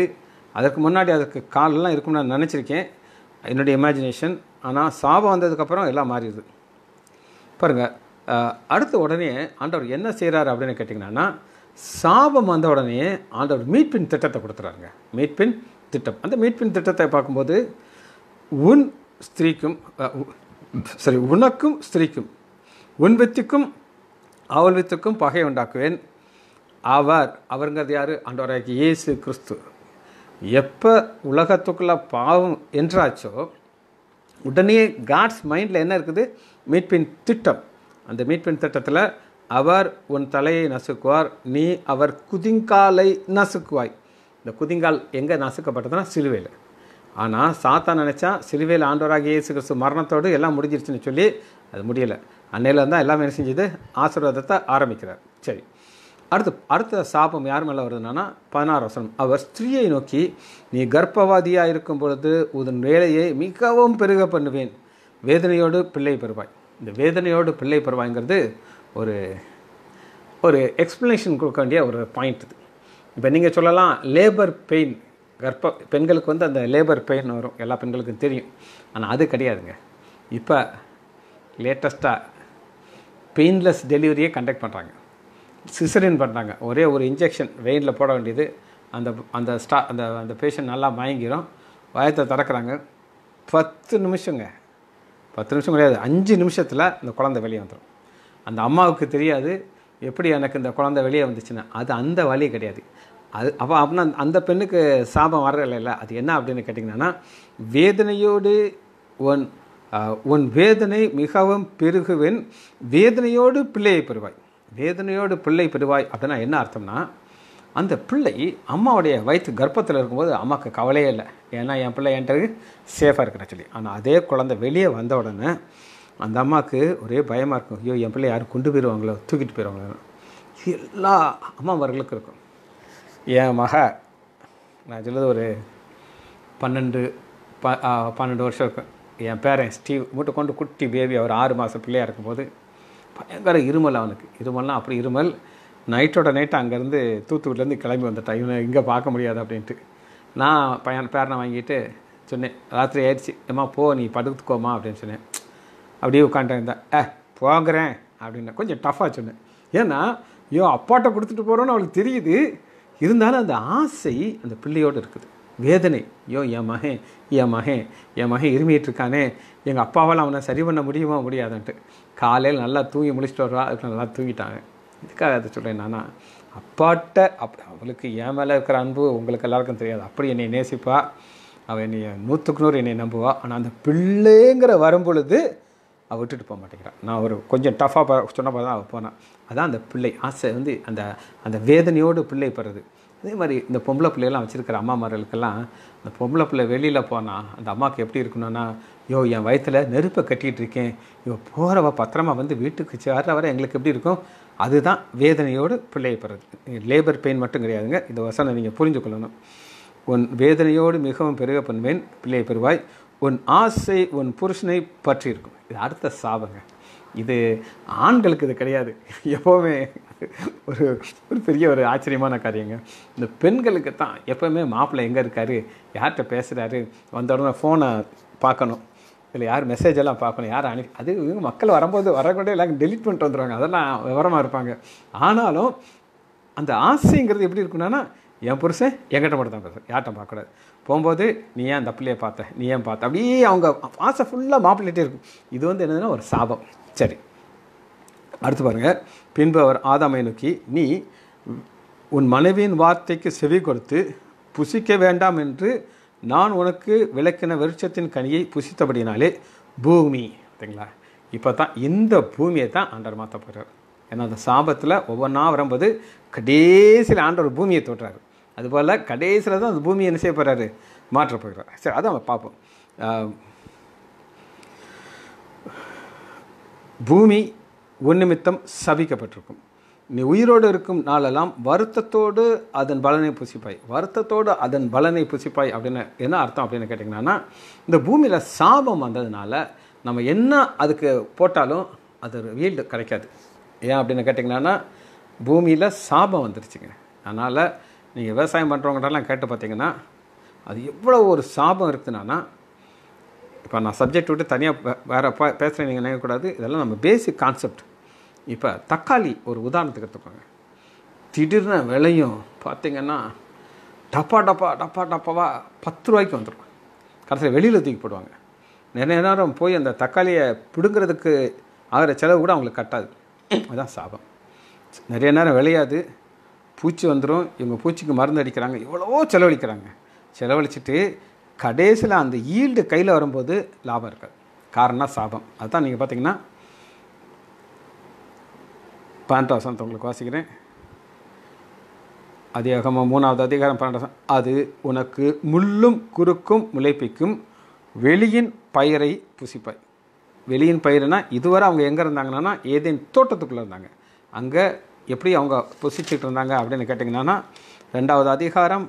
அதற்கு முன்னாடி அதுக்கு காலெல்லாம் இருக்கும்னு நான் நினச்சிருக்கேன் என்னுடைய இமேஜினேஷன் ஆனால் சாபம் வந்ததுக்கப்புறம் எல்லாம் மாறிடுது பாருங்கள் அடுத்த உடனே ஆண்டவர் என்ன செய்கிறார் அப்படின்னு கேட்டிங்கன்னா சாபம் வந்த உடனே ஆண்டவர் மீட்பின் திட்டத்தை கொடுத்துறாருங்க மீட்பின் திட்டம் அந்த மீட்பின் திட்டத்தை பார்க்கும்போது உன் ஸ்திரீக்கும் சரி உனக்கும் ஸ்திரீக்கும் உன் வித்துக்கும் அவள் வித்துக்கும் பகை உண்டாக்குவேன் அவர் அவருங்கிறது யார் ஆண்டவராக இயேசு கிறிஸ்து எப்போ உலகத்துக்குள்ள பாவம் என்றாச்சோ உடனே காட்ஸ் மைண்டில் என்ன இருக்குது மீட்பின் திட்டம் அந்த மீட்பின் திட்டத்தில் அவர் உன் தலையை நசுக்குவார் நீ அவர் குதிங்காலை நசுக்குவாய் இந்த குதிங்கால் எங்கே நசுக்கப்பட்டதுன்னா சிலுவையில் ஆனால் சாத்தா நினச்சா சிலுவையில் ஆண்டவராக இயேசு கிறிஸ்து மரணத்தோடு எல்லாம் முடிஞ்சிருச்சுன்னு சொல்லி அது முடியலை அன்னையில் தான் எல்லாமே செஞ்சது ஆசீர்வாதத்தை ஆரம்பிக்கிறார் சரி அடுத்து அடுத்த சாபம் யார் மேலே வருதுன்னா பதினாறு வசனம் அவர் ஸ்திரீயை நோக்கி நீ கர்ப்பவாதியாக இருக்கும் பொழுது உதன் வேலையை மிகவும் பெருக பண்ணுவேன் வேதனையோடு பிள்ளை பெறுவாய் இந்த வேதனையோடு பிள்ளை பருவாங்கிறது ஒரு ஒரு எக்ஸ்ப்ளனேஷன் கொடுக்க வேண்டிய ஒரு பாயிண்ட் இது இப்போ நீங்கள் சொல்லலாம் லேபர் பெயின் கர்ப்ப பெண்களுக்கு வந்து அந்த லேபர் பெயின் வரும் எல்லா பெண்களுக்கும் தெரியும் ஆனால் அது கிடையாதுங்க இப்போ லேட்டஸ்ட்டாக பெயின்லெஸ் டெலிவரியே கண்டக்ட் பண்ணுறாங்க சிசரின் பண்ணுறாங்க ஒரே ஒரு இன்ஜெக்ஷன் வெயினில் போட வேண்டியது அந்த அந்த ஸ்டா அந்த அந்த பேஷண்ட் நல்லா மயங்கிடும் வயத்தை திறக்கிறாங்க பத்து நிமிஷங்க பத்து நிமிஷம் கிடையாது அஞ்சு நிமிஷத்தில் இந்த குழந்தை வெளியே வந்துடும் அந்த அம்மாவுக்கு தெரியாது எப்படி எனக்கு இந்த குழந்தை வெளியே வந்துச்சுன்னா அது அந்த வழி கிடையாது அது அப்போ அப்படின்னா அந்த பெண்ணுக்கு சாபம் இல்லை அது என்ன அப்படின்னு கேட்டிங்கன்னா வேதனையோடு உன் உன் வேதனை மிகவும் பெருகுவின் வேதனையோடு பிள்ளையை பெறுவாய் வேதனையோடு பிள்ளை பெறுவாய் அப்படின்னா என்ன அர்த்தம்னா அந்த பிள்ளை அம்மாவுடைய வயிற்று கர்ப்பத்தில் இருக்கும்போது அம்மாவுக்கு கவலையே இல்லை ஏன்னா என் பிள்ளை என்கிட்ட சேஃபாக இருக்கிற சொல்லி ஆனால் அதே குழந்தை வெளியே வந்த உடனே அந்த அம்மாவுக்கு ஒரே பயமாக இருக்கும் ஐயோ என் பிள்ளை யாரும் கொண்டு போயிடுவாங்களோ தூக்கிட்டு போயிடுவாங்களோ எல்லா அம்மாவர்களுக்கும் இருக்கும் என் மக நான் சொல்லுது ஒரு பன்னெண்டு ப பன்னெண்டு வருஷம் இருக்கும் என் பேரன் ஸ்டீவ் மூட்டை கொண்டு குட்டி பேபி அவர் ஆறு மாதம் பிள்ளையாக இருக்கும்போது பயங்கர இருமல் அவனுக்கு இருமல்னால் அப்படி இருமல் நைட்டோட நைட்டு அங்கேருந்து தூத்துக்குடிலேருந்து கிளம்பி வந்த டைம் இங்கே பார்க்க முடியாது அப்படின்ட்டு நான் பையன் பேரனை வாங்கிட்டு சொன்னேன் ராத்திரி ஆயிடுச்சு ஏம்மா போ நீ படுத்துக்கோமா அப்படின்னு சொன்னேன் அப்படியே உட்காந்துட்டு ஏ போங்கிறேன் அப்படின்னா கொஞ்சம் டஃப்பாக சொன்னேன் ஏன்னா ஐயோ அப்பாட்ட கொடுத்துட்டு போகிறோன்னு அவளுக்கு தெரியுது இருந்தாலும் அந்த ஆசை அந்த பிள்ளையோடு இருக்குது வேதனை ஐயோ என் மகன் என் மகன் என் மகன் இருமிட்டு இருக்கானே எங்கள் அப்பாவால் அவனை சரி பண்ண முடியுமா முடியாதுன்ட்டு காலையில் நல்லா தூங்கி முடிச்சுட்டு வருவா அதுக்கு நல்லா தூங்கிட்டாங்க இதுக்காக அதை சொல்கிறேன் என்னன்னா அப்பாட்ட அப் அவளுக்கு என் மேலே இருக்கிற அன்பு உங்களுக்கு எல்லாருக்கும் தெரியாது அப்படி என்னை நேசிப்பா அவள் என்னை நூற்றுக்கு நூறு என்னை நம்புவா ஆனால் அந்த பிள்ளைங்கிற வரும்பொழுது அவள் விட்டுட்டு போக மாட்டேங்கிறான் நான் ஒரு கொஞ்சம் டஃப்பாக சொன்ன தான் அவள் போனான் அதான் அந்த பிள்ளை ஆசை வந்து அந்த அந்த வேதனையோடு பிள்ளை பெறது அதே மாதிரி இந்த பொம்பளை பிள்ளையெல்லாம் வச்சுருக்கிற அம்மா அம்மாமார்களுக்கெல்லாம் அந்த பொம்பளை பிள்ளை வெளியில் போனால் அந்த அம்மாவுக்கு எப்படி இருக்கணும்னா யோ என் வயத்தில் நெருப்பை கட்டிகிட்டு இருக்கேன் இவன் போகிறவ பத்திரமா வந்து வீட்டுக்கு சேர்ற வர எங்களுக்கு எப்படி இருக்கும் அதுதான் வேதனையோடு பிள்ளையை பிறகு லேபர் பெயின் மட்டும் கிடையாதுங்க இந்த வசனம் நீங்கள் புரிஞ்சு கொள்ளணும் உன் வேதனையோடு மிகவும் பெருக பண்ணுவேன் பிள்ளை பெறுவாய் உன் ஆசை உன் புருஷனை பற்றி இருக்கும் இது அடுத்த சாபங்க இது ஆண்களுக்கு இது கிடையாது எப்போவுமே ஒரு ஒரு பெரிய ஒரு ஆச்சரியமான காரியங்க இந்த பெண்களுக்கு தான் எப்போவுமே மாப்பிள்ளை எங்கே இருக்கார் யார்கிட்ட பேசுகிறாரு வந்த உடனே ஃபோனை பார்க்கணும் இதில் யார் மெசேஜ் எல்லாம் பார்க்கணும் யார் அனுப்பி அது இவங்க மக்கள் வரும்போது வரக்கூட எல்லாம் டெலிட் பண்ணிட்டு வந்துடுவாங்க அதெல்லாம் விவரமாக இருப்பாங்க ஆனாலும் அந்த ஆசைங்கிறது எப்படி இருக்குன்னா என் புருஷன் எங்கிட்ட மட்டும் தான் பேசுகிறேன் யார்கிட்ட பார்க்கக்கூடாது போகும்போது நீ ஏன் அந்த பிள்ளையை பார்த்த நீ ஏன் பார்த்த அப்படியே அவங்க ஆசை ஃபுல்லாக மாப்பிள்ளே இருக்கும் இது வந்து என்னதுன்னா ஒரு சாபம் சரி அடுத்து பாருங்கள் பின்பு அவர் ஆதாமை நோக்கி நீ உன் மனைவியின் வார்த்தைக்கு செவி கொடுத்து புசிக்க வேண்டாம் என்று நான் உனக்கு விளக்கின விருட்சத்தின் கனியை புசித்தபடினாலே பூமி சரிங்களா இப்போ தான் இந்த பூமியை தான் ஆண்டவர் மாற்ற போகிறார் ஏன்னா அந்த சாபத்தில் ஒவ்வொன்றா வரும்போது கடைசியில் ஆண்டவர் பூமியை தோற்றார் அதுபோல் கடைசியில் தான் அந்த பூமியை என்ன செய்ய போகிறாரு மாற்ற போகிறார் சரி அதான் பார்ப்போம் பூமி ஒன்னுமித்தம் சபிக்கப்பட்டிருக்கும் நீ உயிரோடு இருக்கும் நாளெல்லாம் வருத்தத்தோடு அதன் பலனை புசிப்பாய் வருத்தத்தோடு அதன் பலனை புசிப்பாய் அப்படின்னு என்ன அர்த்தம் அப்படின்னு கேட்டிங்கன்னா இந்த பூமியில் சாபம் வந்ததுனால நம்ம என்ன அதுக்கு போட்டாலும் அது ஒரு வீல்டு கிடைக்காது ஏன் அப்படின்னு கேட்டிங்கன்னா பூமியில் சாபம் வந்துருச்சுங்க அதனால் நீங்கள் விவசாயம் பண்ணுறவங்கள்டெல்லாம் கேட்டு பார்த்தீங்கன்னா அது எவ்வளோ ஒரு சாபம் இருக்குதுன்னா இப்போ நான் சப்ஜெக்ட் விட்டு தனியாக வேறு பேசுகிறேன் நீங்கள் நினைக்கக்கூடாது இதெல்லாம் நம்ம பேசிக் கான்செப்ட் இப்போ தக்காளி ஒரு உதாரணத்துக்கு எடுத்துக்கோங்க திடீர்னு விலையும் பார்த்திங்கன்னா டப்பா டப்பா டப்பா டப்பாவாக பத்து ரூபாய்க்கு வந்துடும் கடைசியில் வெளியில் தூக்கி போடுவாங்க நிறைய நேரம் போய் அந்த தக்காளியை பிடுங்கிறதுக்கு ஆகிற செலவு கூட அவங்களுக்கு கட்டாது அதுதான் சாபம் நிறைய நேரம் விளையாது பூச்சி வந்துடும் இவங்க பூச்சிக்கு மருந்து அடிக்கிறாங்க எவ்வளவோ செலவழிக்கிறாங்க செலவழிச்சிட்டு கடைசியில் அந்த ஈல்டு கையில் வரும்போது லாபம் இருக்காது காரணம் சாபம் அதுதான் நீங்கள் பார்த்தீங்கன்னா பன்னெண்டாம் வசனத்தை உங்களுக்கு வாசிக்கிறேன் அதிகமாக மூணாவது அதிகாரம் பன்னெண்டாம் அது உனக்கு முள்ளும் குறுக்கும் முளைப்பிக்கும் வெளியின் பயிரை புசிப்பாய் வெளியின் பயிர்னா இதுவரை அவங்க எங்கே இருந்தாங்கன்னா ஏதேன் தோட்டத்துக்குள்ளே இருந்தாங்க அங்கே எப்படி அவங்க புசிச்சுட்டு இருந்தாங்க அப்படின்னு கேட்டிங்கன்னா ரெண்டாவது அதிகாரம்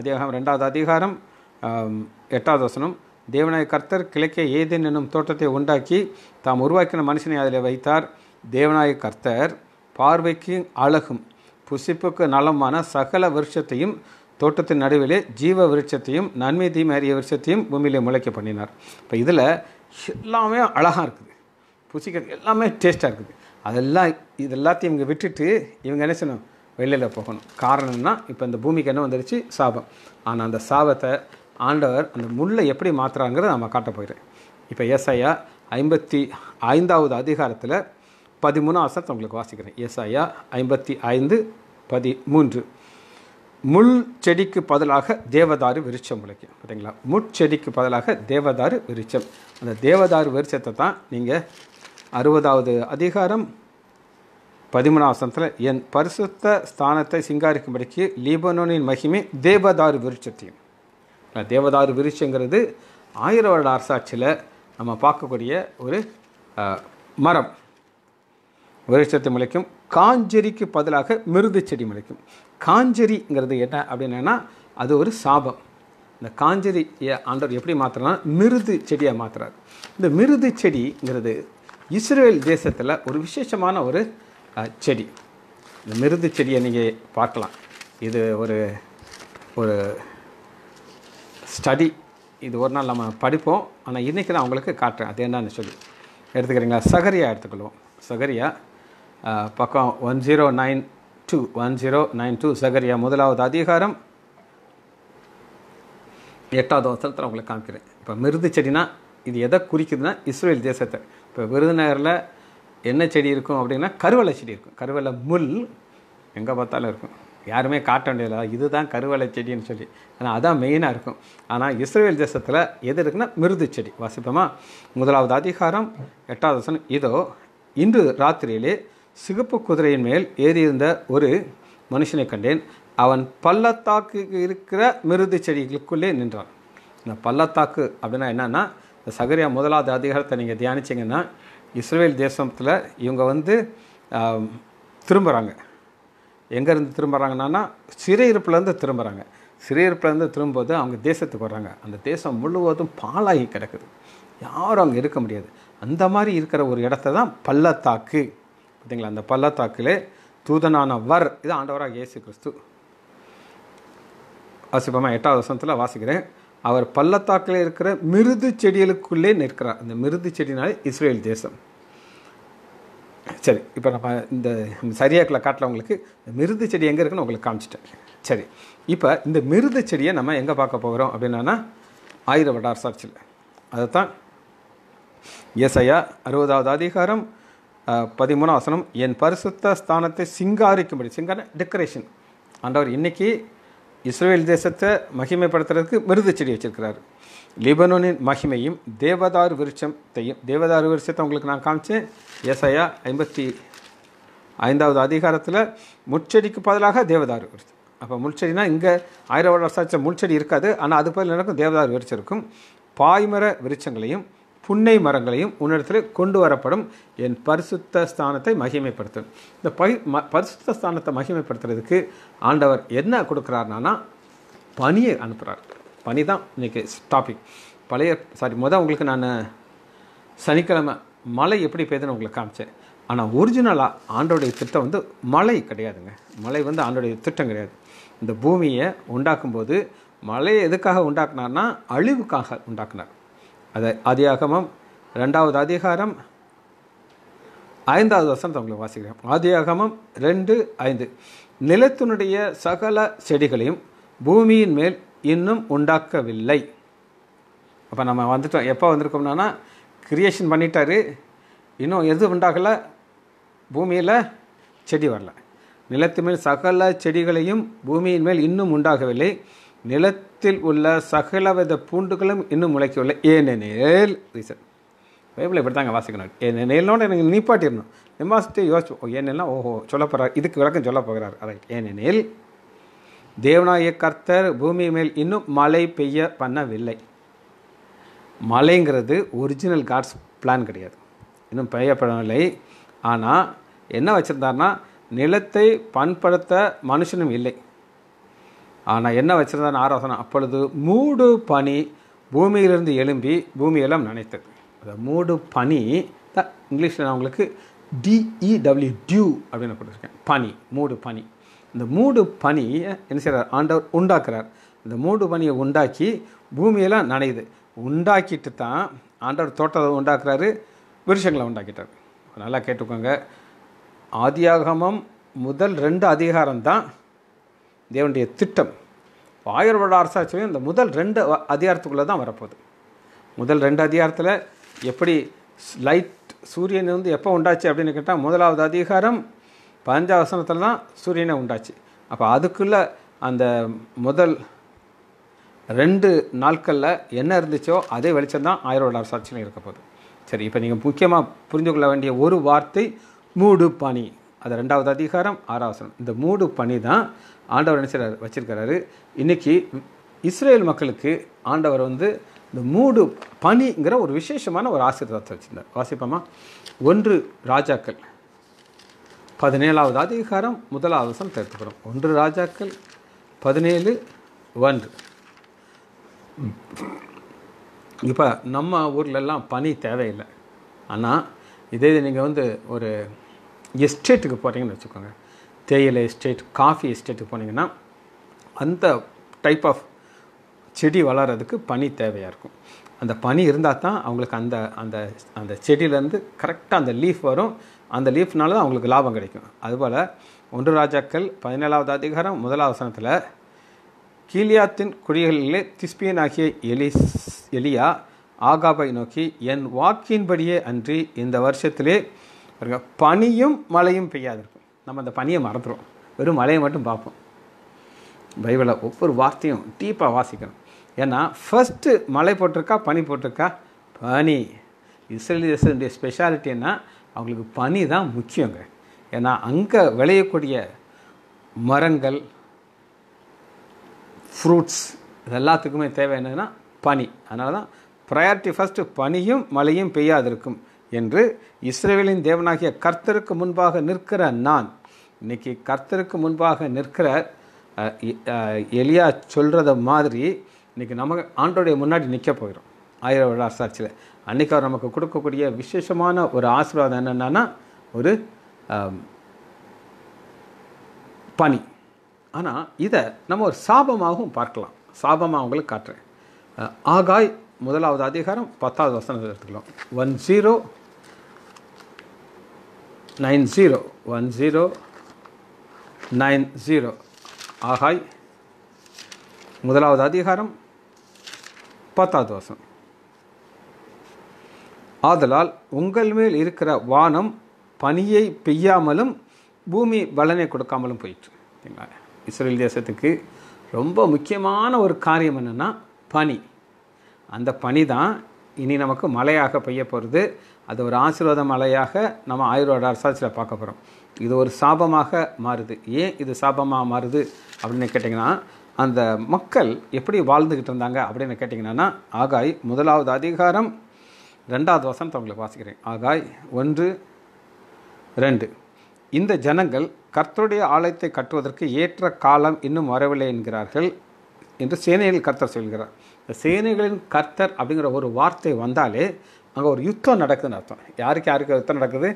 அதிகாரம் ரெண்டாவது அதிகாரம் எட்டாவது வசனம் தேவனாய கர்த்தர் கிழக்கே ஏதேன் என்னும் தோட்டத்தை உண்டாக்கி தாம் உருவாக்கின மனுஷனை அதில் வைத்தார் தேவநாய கர்த்தர் பார்வைக்கு அழகும் புசிப்புக்கு நலமான சகல விருட்சத்தையும் தோட்டத்தின் நடுவிலே ஜீவ விருட்சத்தையும் நன்மை தீமை அறிய விருட்சத்தையும் பூமியிலே முளைக்க பண்ணினார் இப்போ இதில் எல்லாமே அழகாக இருக்குது புசிக்க எல்லாமே டேஸ்ட்டாக இருக்குது அதெல்லாம் இது எல்லாத்தையும் இவங்க விட்டுட்டு இவங்க என்ன செய்யணும் வெளியில் போகணும் காரணம்னா இப்போ இந்த பூமிக்கு என்ன வந்துடுச்சு சாபம் ஆனால் அந்த சாபத்தை ஆண்டவர் அந்த முள்ளை எப்படி மாற்றுறாங்கிறத நம்ம காட்ட போயிடுறேன் இப்போ எஸ்ஐயா ஐம்பத்தி ஐந்தாவது அதிகாரத்தில் பதிமூணாம் வசனத்தை உங்களுக்கு வாசிக்கிறேன் ஏசாயா ஐம்பத்தி ஐந்து பதிமூன்று முள் செடிக்கு பதிலாக தேவதாறு விருட்சம் உழைக்கும் பார்த்தீங்களா முட்செடிக்கு பதிலாக தேவதாறு விருட்சம் அந்த தேவதாறு விருட்சத்தை தான் நீங்கள் அறுபதாவது அதிகாரம் பதிமூணாம் வசனத்தில் என் பரிசுத்த ஸ்தானத்தை சிங்காரிக்கும்படிக்கு லீபனோனின் மகிமை தேவதாறு விருட்சத்தையும் தேவதாறு விருட்சங்கிறது ஆயிரம் வருட அரசாட்சியில் நம்ம பார்க்கக்கூடிய ஒரு மரம் விருட்சத்தை முளைக்கும் காஞ்சரிக்கு பதிலாக மிருது செடி முளைக்கும் காஞ்சரிங்கிறது என்ன அப்படின்னா அது ஒரு சாபம் இந்த காஞ்சரி ஆண்டவர் எப்படி மாற்றலாம் மிருது செடியாக மாற்றுறார் இந்த மிருது செடிங்கிறது இஸ்ரேல் தேசத்தில் ஒரு விசேஷமான ஒரு செடி இந்த மிருது செடியை நீங்கள் பார்க்கலாம் இது ஒரு ஒரு ஸ்டடி இது ஒரு நாள் நம்ம படிப்போம் ஆனால் இன்றைக்கி நான் உங்களுக்கு காட்டுறேன் அது என்னன்னு சொல்லி எடுத்துக்கிறீங்களா சகரியா எடுத்துக்கொள்வோம் சகரியா பக்கம் one zero nine two one zero nine two சகரியா முதலாவது அதிகாரம் எட்டாவது வசனத்தில் உங்களை காமிக்கிறேன் இப்போ மிருது செடினா இது எதை குறிக்குதுன்னா இஸ்ரேல் தேசத்தை இப்போ விருதுநகரில் என்ன செடி இருக்கும் அப்படின்னா கருவலை செடி இருக்கும் கருவலை முள் எங்கே பார்த்தாலும் இருக்கும் யாருமே காட்ட வேண்டியதில்ல இதுதான் கருவலை செடின்னு சொல்லி ஆனால் அதான் மெயினாக இருக்கும் ஆனால் இஸ்ரேல் தேசத்தில் எது இருக்குன்னா மிருது செடி வாசிப்போமா முதலாவது அதிகாரம் எட்டாவது வசனம் இதோ இன்று ராத்திரியிலே சிகப்பு குதிரையின் மேல் ஏறியிருந்த ஒரு மனுஷனை கண்டேன் அவன் பள்ளத்தாக்கு இருக்கிற மிருது செடிகளுக்குள்ளே நின்றான் இந்த பள்ளத்தாக்கு அப்படின்னா என்னென்னா இந்த சகரியா முதலாவது அதிகாரத்தை நீங்கள் தியானிச்சிங்கன்னா இஸ்ரேல் தேசத்தில் இவங்க வந்து திரும்புகிறாங்க எங்கேருந்து திரும்புகிறாங்கன்னா சிறையிருப்புலேருந்து திரும்புகிறாங்க சிறையிருப்புலேருந்து திரும்பும்போது அவங்க தேசத்துக்கு வர்றாங்க அந்த தேசம் முழுவதும் பாலாகி கிடக்குது யாரும் அங்கே இருக்க முடியாது அந்த மாதிரி இருக்கிற ஒரு இடத்த தான் பள்ளத்தாக்கு பார்த்தீங்களா அந்த பள்ளத்தாக்கிலே தூதனான வர் இது ஆண்டவராக இயேசு கிறிஸ்து வாசிப்பமாக எட்டாவது வசனத்தில் வாசிக்கிறேன் அவர் பள்ளத்தாக்கில் இருக்கிற மிருது செடிகளுக்குள்ளே நிற்கிறார் அந்த மிருது செடினாலே இஸ்ரேல் தேசம் சரி இப்போ நம்ம இந்த சரியாக்கில் காட்டில் உங்களுக்கு மிருது செடி எங்கே இருக்குன்னு உங்களுக்கு காமிச்சிட்டேன் சரி இப்போ இந்த மிருது செடியை நம்ம எங்கே பார்க்க போகிறோம் அப்படின்னா ஆயுத வடார் சர்ச்சில் அதைத்தான் தான் எஸ்ஐயா அறுபதாவது அதிகாரம் பதிமூணாம் வசனம் என் பரிசுத்த ஸ்தானத்தை சிங்காரிக்கும்படி சிங்கார டெக்கரேஷன் ஆண்டவர் இன்றைக்கி இஸ்ரேல் தேசத்தை மகிமைப்படுத்துறதுக்கு விருது செடி வச்சுருக்கிறார் லிபனோனின் மகிமையும் தேவதாறு விருட்சத்தையும் தேவதாறு விருட்சத்தை உங்களுக்கு நான் காமிச்சேன் ஏசையா ஐம்பத்தி ஐந்தாவது அதிகாரத்தில் முச்செடிக்கு பதிலாக தேவதாறு விருட்சம் அப்போ முள்செடினா இங்கே ஆயிரம் வருஷம் முள்செடி இருக்காது ஆனால் அது பதில் நடக்கும் தேவதாறு விருட்சம் இருக்கும் பாய்மர விருட்சங்களையும் புன்னை மரங்களையும் உன்னிடத்தில் கொண்டு வரப்படும் என் பரிசுத்த ஸ்தானத்தை மகிமைப்படுத்தும் இந்த பகி ம பரிசுத்த ஸ்தானத்தை மகிமைப்படுத்துறதுக்கு ஆண்டவர் என்ன கொடுக்குறாருனா பனியை அனுப்புகிறார் பனி தான் இன்றைக்கி டாபிக் பழைய சாரி மொதல் உங்களுக்கு நான் சனிக்கிழமை மழை எப்படி பெய்யுதுன்னு உங்களுக்கு காமிச்சேன் ஆனால் ஒரிஜினலாக ஆண்டோடைய திட்டம் வந்து மழை கிடையாதுங்க மழை வந்து ஆண்டோடைய திட்டம் கிடையாது இந்த பூமியை உண்டாக்கும்போது மழையை எதுக்காக உண்டாக்குனார்னா அழிவுக்காக உண்டாக்குனார் அதை ஆதியாகமம் ரெண்டாவது அதிகாரம் ஐந்தாவது வசனத்தை உங்களுக்கு வாசிக்கிறேன் ஆதியாகமம் ரெண்டு ஐந்து நிலத்தினுடைய சகல செடிகளையும் பூமியின் மேல் இன்னும் உண்டாக்கவில்லை அப்போ நம்ம வந்துட்டோம் எப்போ வந்திருக்கோம்னா கிரியேஷன் பண்ணிட்டாரு இன்னும் எது உண்டாகலை பூமியில் செடி வரல நிலத்து மேல் சகல செடிகளையும் பூமியின் மேல் இன்னும் உண்டாகவில்லை நிலத்தில் உள்ள சகலவித பூண்டுகளும் இன்னும் முளைக்கவில்லை ஏனெனில் ரீசன் பைபிள் இப்படி தாங்க வாசிக்கணும் ஏனெனோட எனக்கு நீப்பாட்டிடணும் நிம்பாசிட்டு யோசிப்போம் ஏனெல்லாம் ஓஹோ சொல்ல போகிறார் இதுக்கு விளக்கம் சொல்ல போகிறார் அதை ஏனெனில் தேவநாய கர்த்தர் பூமி மேல் இன்னும் மழை பெய்ய பண்ணவில்லை மழைங்கிறது ஒரிஜினல் காட்ஸ் பிளான் கிடையாது இன்னும் பெய்யப்படவில்லை ஆனால் என்ன வச்சுருந்தாருன்னா நிலத்தை பண்படுத்த மனுஷனும் இல்லை ஆனால் என்ன வச்சுருந்தான் ஆராதனை அப்பொழுது மூடு பனி பூமியிலிருந்து எழும்பி பூமியெல்லாம் நினைத்தது அந்த மூடு பனி தான் இங்கிலீஷில் நான் உங்களுக்கு டிஇடபிள்யூ டியூ e அப்படின்னு கொடுத்துருக்கேன் பனி மூடு பனி இந்த மூடு பனியை என்ன செய்கிறார் ஆண்டவர் உண்டாக்குறார் இந்த மூடு பனியை உண்டாக்கி பூமியெல்லாம் நனையுது உண்டாக்கிட்டு தான் ஆண்டவர் தோட்டத்தை உண்டாக்குறாரு விருஷங்களை உண்டாக்கிட்டார் நல்லா கேட்டுக்கோங்க ஆதியாகமம் முதல் ரெண்டு அதிகாரம் தான் தேவனுடைய திட்டம் ஆயுர் ஆயிரம் வருட அரசாட்சியும் இந்த முதல் ரெண்டு அதிகாரத்துக்குள்ளே தான் வரப்போகுது முதல் ரெண்டு அதிகாரத்தில் எப்படி லைட் சூரியன் வந்து எப்போ உண்டாச்சு அப்படின்னு கேட்டால் முதலாவது அதிகாரம் பதினஞ்சாவது வசனத்தில் தான் சூரியனை உண்டாச்சு அப்போ அதுக்குள்ளே அந்த முதல் ரெண்டு நாட்களில் என்ன இருந்துச்சோ அதே வெளிச்சம் தான் ஆயுர் வருட அரசாட்சியும் இருக்க போகுது சரி இப்போ நீங்கள் முக்கியமாக புரிஞ்சுக்கொள்ள வேண்டிய ஒரு வார்த்தை மூடு பாணி அது ரெண்டாவது அதிகாரம் ஆறாவசனம் இந்த மூடு பணி தான் ஆண்டவர் நினைச்சார் வச்சிருக்கிறாரு இன்றைக்கி இஸ்ரேல் மக்களுக்கு ஆண்டவர் வந்து இந்த மூடு பணிங்கிற ஒரு விசேஷமான ஒரு ஆசீர்வாதத்தை வச்சுருந்தார் வாசிப்பாமா ஒன்று ராஜாக்கள் பதினேழாவது அதிகாரம் முதலாவது வசனம் தெரிவித்துக்கிறோம் ஒன்று ராஜாக்கள் பதினேழு ஒன்று இப்போ நம்ம ஊர்லெல்லாம் பனி தேவையில்லை ஆனால் இதே நீங்கள் வந்து ஒரு எஸ்டேட்டுக்கு போகிறீங்கன்னு வச்சுக்கோங்க தேயிலை எஸ்டேட் காஃபி எஸ்டேட்டுக்கு போனீங்கன்னா அந்த டைப் ஆஃப் செடி வளர்கிறதுக்கு பனி தேவையாக இருக்கும் அந்த பனி இருந்தால் தான் அவங்களுக்கு அந்த அந்த அந்த செடியிலேருந்து கரெக்டாக அந்த லீஃப் வரும் அந்த லீஃப்னால தான் அவங்களுக்கு லாபம் கிடைக்கும் அதுபோல் ஒன்று ராஜாக்கள் பதினேழாவது அதிகாரம் முதலாவது வசனத்தில் கீலியாத்தின் குடிகளிலே திஸ்பியன் ஆகிய எலிஸ் எலியா ஆகாபை நோக்கி என் வாக்கின்படியே அன்றி இந்த வருஷத்திலே பாருங்க பனியும் மழையும் பெய்யாதிருக்கும் நம்ம அந்த பனியை மறந்துடும் வெறும் மழையை மட்டும் பார்ப்போம் பைபிளை ஒவ்வொரு வார்த்தையும் டீப்பாக வாசிக்கணும் ஏன்னா ஃபஸ்ட்டு மழை போட்டிருக்கா பனி போட்டிருக்கா பனி தேசத்துடைய ஸ்பெஷாலிட்டினா அவங்களுக்கு பனி தான் முக்கியங்க ஏன்னா அங்கே விளையக்கூடிய மரங்கள் ஃப்ரூட்ஸ் இது எல்லாத்துக்குமே தேவை என்னதுன்னா பனி அதனால தான் ப்ரையாரிட்டி ஃபஸ்ட்டு பனியும் மழையும் பெய்யாதிருக்கும் என்று இஸ்ரேவேலின் தேவனாகிய கர்த்தருக்கு முன்பாக நிற்கிற நான் இன்றைக்கி கர்த்தருக்கு முன்பாக நிற்கிற எலியா சொல்கிறத மாதிரி இன்றைக்கி நமக்கு ஆண்டோடைய முன்னாடி நிற்க போயிடும் ஆயிரம் விழா சாட்சியில் அன்றைக்கி அவர் நமக்கு கொடுக்கக்கூடிய விசேஷமான ஒரு ஆசீர்வாதம் என்னென்னா ஒரு பனி ஆனால் இதை நம்ம ஒரு சாபமாகவும் பார்க்கலாம் சாபமாக அவங்களுக்கு காட்டுறேன் ஆகாய் முதலாவது அதிகாரம் பத்தாவது வசனத்தில் எடுத்துக்கலாம் one zero nine zero one zero nine zero ஆகாய் முதலாவது அதிகாரம் பத்தாவது வசம் ஆதலால் உங்கள் மேல் இருக்கிற வானம் பனியை பெய்யாமலும் பூமி பலனை கொடுக்காமலும் போயிட்டு இஸ்ரேல் தேசத்துக்கு ரொம்ப முக்கியமான ஒரு காரியம் என்னென்னா பனி அந்த பனி தான் இனி நமக்கு மழையாக பெய்ய போகிறது அது ஒரு ஆசீர்வாத மலையாக நம்ம ஆயுர்வேத அரசாட்சியில் பார்க்க போகிறோம் இது ஒரு சாபமாக மாறுது ஏன் இது சாபமாக மாறுது அப்படின்னு கேட்டிங்கன்னா அந்த மக்கள் எப்படி வாழ்ந்துக்கிட்டு இருந்தாங்க அப்படின்னு கேட்டிங்கன்னா ஆகாய் முதலாவது அதிகாரம் ரெண்டாவது வசனத்தை உங்களுக்கு வாசிக்கிறேன் ஆகாய் ஒன்று ரெண்டு இந்த ஜனங்கள் கர்த்தருடைய ஆலயத்தை கட்டுவதற்கு ஏற்ற காலம் இன்னும் வரவில்லை என்கிறார்கள் என்று சேனையில் கர்த்தர் சொல்கிறார் சேனைகளின் கர்த்தர் அப்படிங்கிற ஒரு வார்த்தை வந்தாலே அங்கே ஒரு யுத்தம் நடக்குதுன்னு அர்த்தம் யாருக்கு யாருக்கு யுத்தம் நடக்குது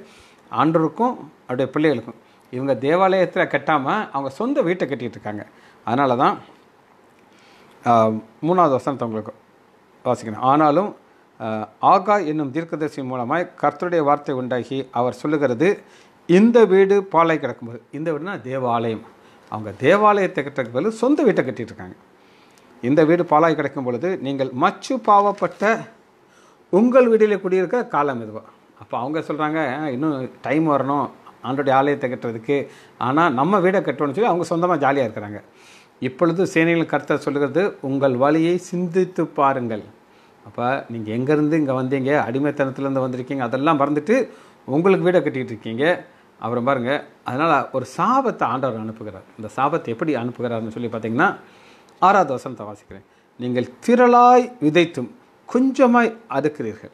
ஆண்டருக்கும் அவருடைய பிள்ளைகளுக்கும் இவங்க தேவாலயத்தில் கட்டாமல் அவங்க சொந்த வீட்டை கட்டிகிட்டு இருக்காங்க அதனால தான் மூணாவது வசனத்தை உங்களுக்கு வாசிக்கணும் ஆனாலும் ஆகா என்னும் தீர்க்கதரிசி மூலமாக கர்த்தருடைய வார்த்தை உண்டாகி அவர் சொல்லுகிறது இந்த வீடு பாலை கிடக்கும்போது இந்த வீடுனா தேவாலயம் அவங்க தேவாலயத்தை கட்டுறதுக்கு பதில் சொந்த வீட்டை இருக்காங்க இந்த வீடு பாலாய் கிடைக்கும் பொழுது நீங்கள் மச்சு பாவப்பட்ட உங்கள் வீட்டில் குடியிருக்க காலம் இதுவோ அப்போ அவங்க சொல்கிறாங்க இன்னும் டைம் வரணும் ஆண்டோடைய ஆலயத்தை கட்டுறதுக்கு ஆனால் நம்ம வீடை கட்டணும்னு சொல்லி அவங்க சொந்தமாக ஜாலியாக இருக்கிறாங்க இப்பொழுது சேனைகள் கருத்தை சொல்கிறது உங்கள் வழியை சிந்தித்து பாருங்கள் அப்போ நீங்கள் எங்கேருந்து இங்கே வந்தீங்க அடிமைத்தனத்துலேருந்து வந்திருக்கீங்க அதெல்லாம் மறந்துட்டு உங்களுக்கு வீடை கட்டிக்கிட்டு இருக்கீங்க அப்புறம் பாருங்கள் அதனால் ஒரு சாபத்தை ஆண்டவர் அனுப்புகிறார் இந்த சாபத்தை எப்படி அனுப்புகிறார்னு சொல்லி பார்த்தீங்கன்னா ஆறாவது வசனத்தை வாசிக்கிறேன் நீங்கள் திரளாய் விதைத்தும் கொஞ்சமாய் அறுக்கிறீர்கள்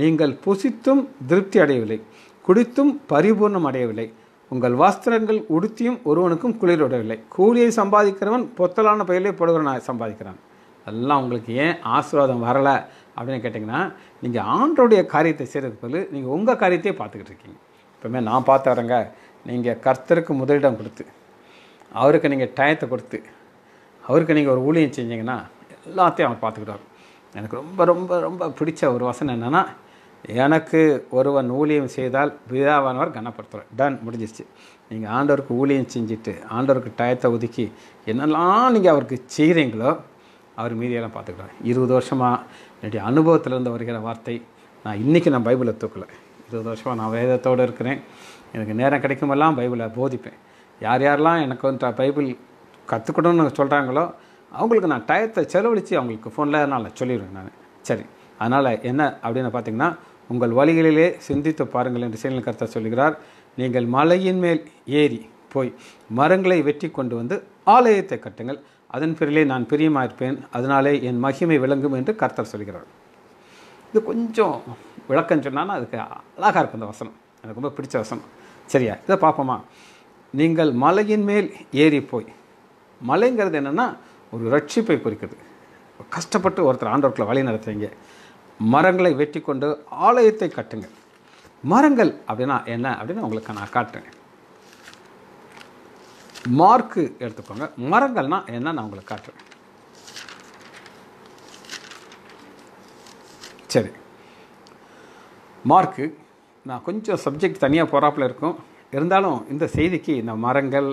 நீங்கள் புசித்தும் திருப்தி அடையவில்லை குடித்தும் பரிபூர்ணம் அடையவில்லை உங்கள் வாஸ்திரங்கள் உடுத்தியும் ஒருவனுக்கும் விடவில்லை கூலியை சம்பாதிக்கிறவன் பொத்தலான பயிலே போடுகிறவன் சம்பாதிக்கிறான் அதெல்லாம் உங்களுக்கு ஏன் ஆசீர்வாதம் வரலை அப்படின்னு கேட்டிங்கன்னா நீங்கள் ஆண்டோடைய காரியத்தை செய்கிறதுக்கு நீங்கள் உங்கள் காரியத்தையே பார்த்துக்கிட்டு இருக்கீங்க இப்போமே நான் பார்த்து வரேங்க நீங்கள் கர்த்தருக்கு முதலிடம் கொடுத்து அவருக்கு நீங்கள் டயத்தை கொடுத்து அவருக்கு நீங்கள் ஒரு ஊழியம் செஞ்சீங்கன்னா எல்லாத்தையும் அவர் பார்த்துக்கிட்டார் எனக்கு ரொம்ப ரொம்ப ரொம்ப பிடிச்ச ஒரு வசனம் என்னென்னா எனக்கு ஒருவன் ஊழியம் செய்தால் விதாவானவர் கனப்படுத்துகிறார் டன் முடிஞ்சிச்சு நீங்கள் ஆண்டவருக்கு ஊழியம் செஞ்சுட்டு ஆண்டவருக்கு டயத்தை ஒதுக்கி என்னெல்லாம் நீங்கள் அவருக்கு செய்கிறீங்களோ அவர் மீதியெல்லாம் பார்த்துக்கலாம் இருபது வருஷமாக என்னுடைய அனுபவத்தில் இருந்து வருகிற வார்த்தை நான் இன்றைக்கி நான் பைபிளை தூக்கலை இருபது வருஷமாக நான் வேதத்தோடு இருக்கிறேன் எனக்கு நேரம் கிடைக்குமெல்லாம் பைபிளை போதிப்பேன் யார் யாரெல்லாம் எனக்கு வந்து பைபிள் கற்றுக்கணும்னு சொல்கிறாங்களோ அவங்களுக்கு நான் டயத்தை செலவழித்து அவங்களுக்கு ஃபோனில் நான் சொல்லிடுவேன் நான் சரி அதனால் என்ன அப்படின்னு பார்த்திங்கன்னா உங்கள் வழிகளிலே சிந்தித்து பாருங்கள் என்று சீனில் கருத்தை சொல்கிறார் நீங்கள் மலையின் மேல் ஏறி போய் மரங்களை வெட்டி கொண்டு வந்து ஆலயத்தை கட்டுங்கள் அதன் பிறலே நான் பிரியமாக இருப்பேன் அதனாலே என் மகிமை விளங்கும் என்று கர்த்தர் சொல்கிறார் இது கொஞ்சம் விளக்கம் சொன்னால் அதுக்கு அழகாக இருக்கும் இந்த வசனம் எனக்கு ரொம்ப பிடிச்ச வசனம் சரியா இதை பார்ப்போமா நீங்கள் மலையின் மேல் ஏறி போய் மலைங்கிறது என்னென்னா ஒரு ரட்சிப்பை குறிக்குது கஷ்டப்பட்டு ஒருத்தர் ஆண்டவர்களை வழி நடத்துகிறீங்க மரங்களை வெட்டி கொண்டு ஆலயத்தை கட்டுங்க மரங்கள் அப்படின்னா என்ன அப்படின்னு உங்களுக்கு நான் காட்டுறேன் மார்க்கு எடுத்துக்கோங்க மரங்கள்னால் என்ன நான் உங்களுக்கு காட்டுறேன் சரி மார்க்கு நான் கொஞ்சம் சப்ஜெக்ட் தனியாக போகிறாப்புல இருக்கும் இருந்தாலும் இந்த செய்திக்கு இந்த மரங்கள்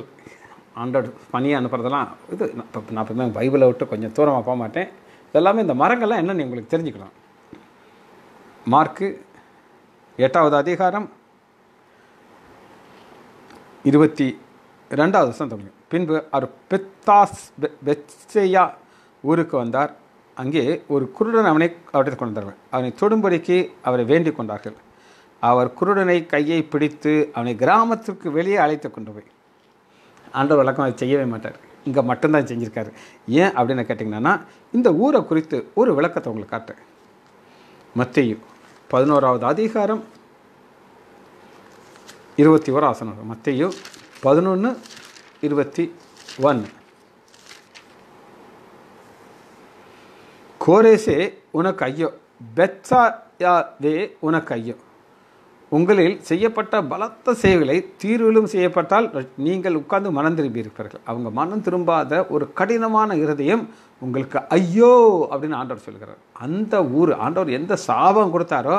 ஆண்டோட பண்ணி அனுப்புறதெல்லாம் இது நான் தான் பைபிளை விட்டு கொஞ்சம் தூரமாக போக மாட்டேன் இதெல்லாமே இந்த மரங்கள்லாம் என்னென்னு உங்களுக்கு தெரிஞ்சுக்கலாம் மார்க்கு எட்டாவது அதிகாரம் இருபத்தி ரெண்டாவது வருஷம் தொடங்கும் பின்பு அவர் பித்தாஸ் பெச்சையா ஊருக்கு வந்தார் அங்கே ஒரு குருடன் அவனை அவற்றை கொண்டு வந்தார்கள் அவனை தொடும்படிக்கு அவரை வேண்டிக் கொண்டார்கள் அவர் குருடனை கையை பிடித்து அவனை கிராமத்திற்கு வெளியே அழைத்து கொண்டு போய் ஆண்டவர் வழக்கம் அதை செய்யவே மாட்டார் இங்கே மட்டும்தான் செஞ்சுருக்காரு ஏன் அப்படின்னு கேட்டிங்கன்னா இந்த ஊரை குறித்து ஒரு விளக்கத்தை உங்களுக்கு காட்டுறேன் மத்தியும் பதினோராவது அதிகாரம் இருபத்தி ஒரு ஆசனம் மத்தியும் பதினொன்று இருபத்தி ஒன்று கோரேசே உனக்கு ஐயோ பெட்சாயாவே உனக்கு ஐயோ உங்களில் செய்யப்பட்ட பலத்த செயல்களை தீர்விலும் செய்யப்பட்டால் நீங்கள் உட்கார்ந்து மனம் திரும்பி இருப்பார்கள் அவங்க மனம் திரும்பாத ஒரு கடினமான இருதயம் உங்களுக்கு ஐயோ அப்படின்னு ஆண்டவர் சொல்கிறார் அந்த ஊர் ஆண்டவர் எந்த சாபம் கொடுத்தாரோ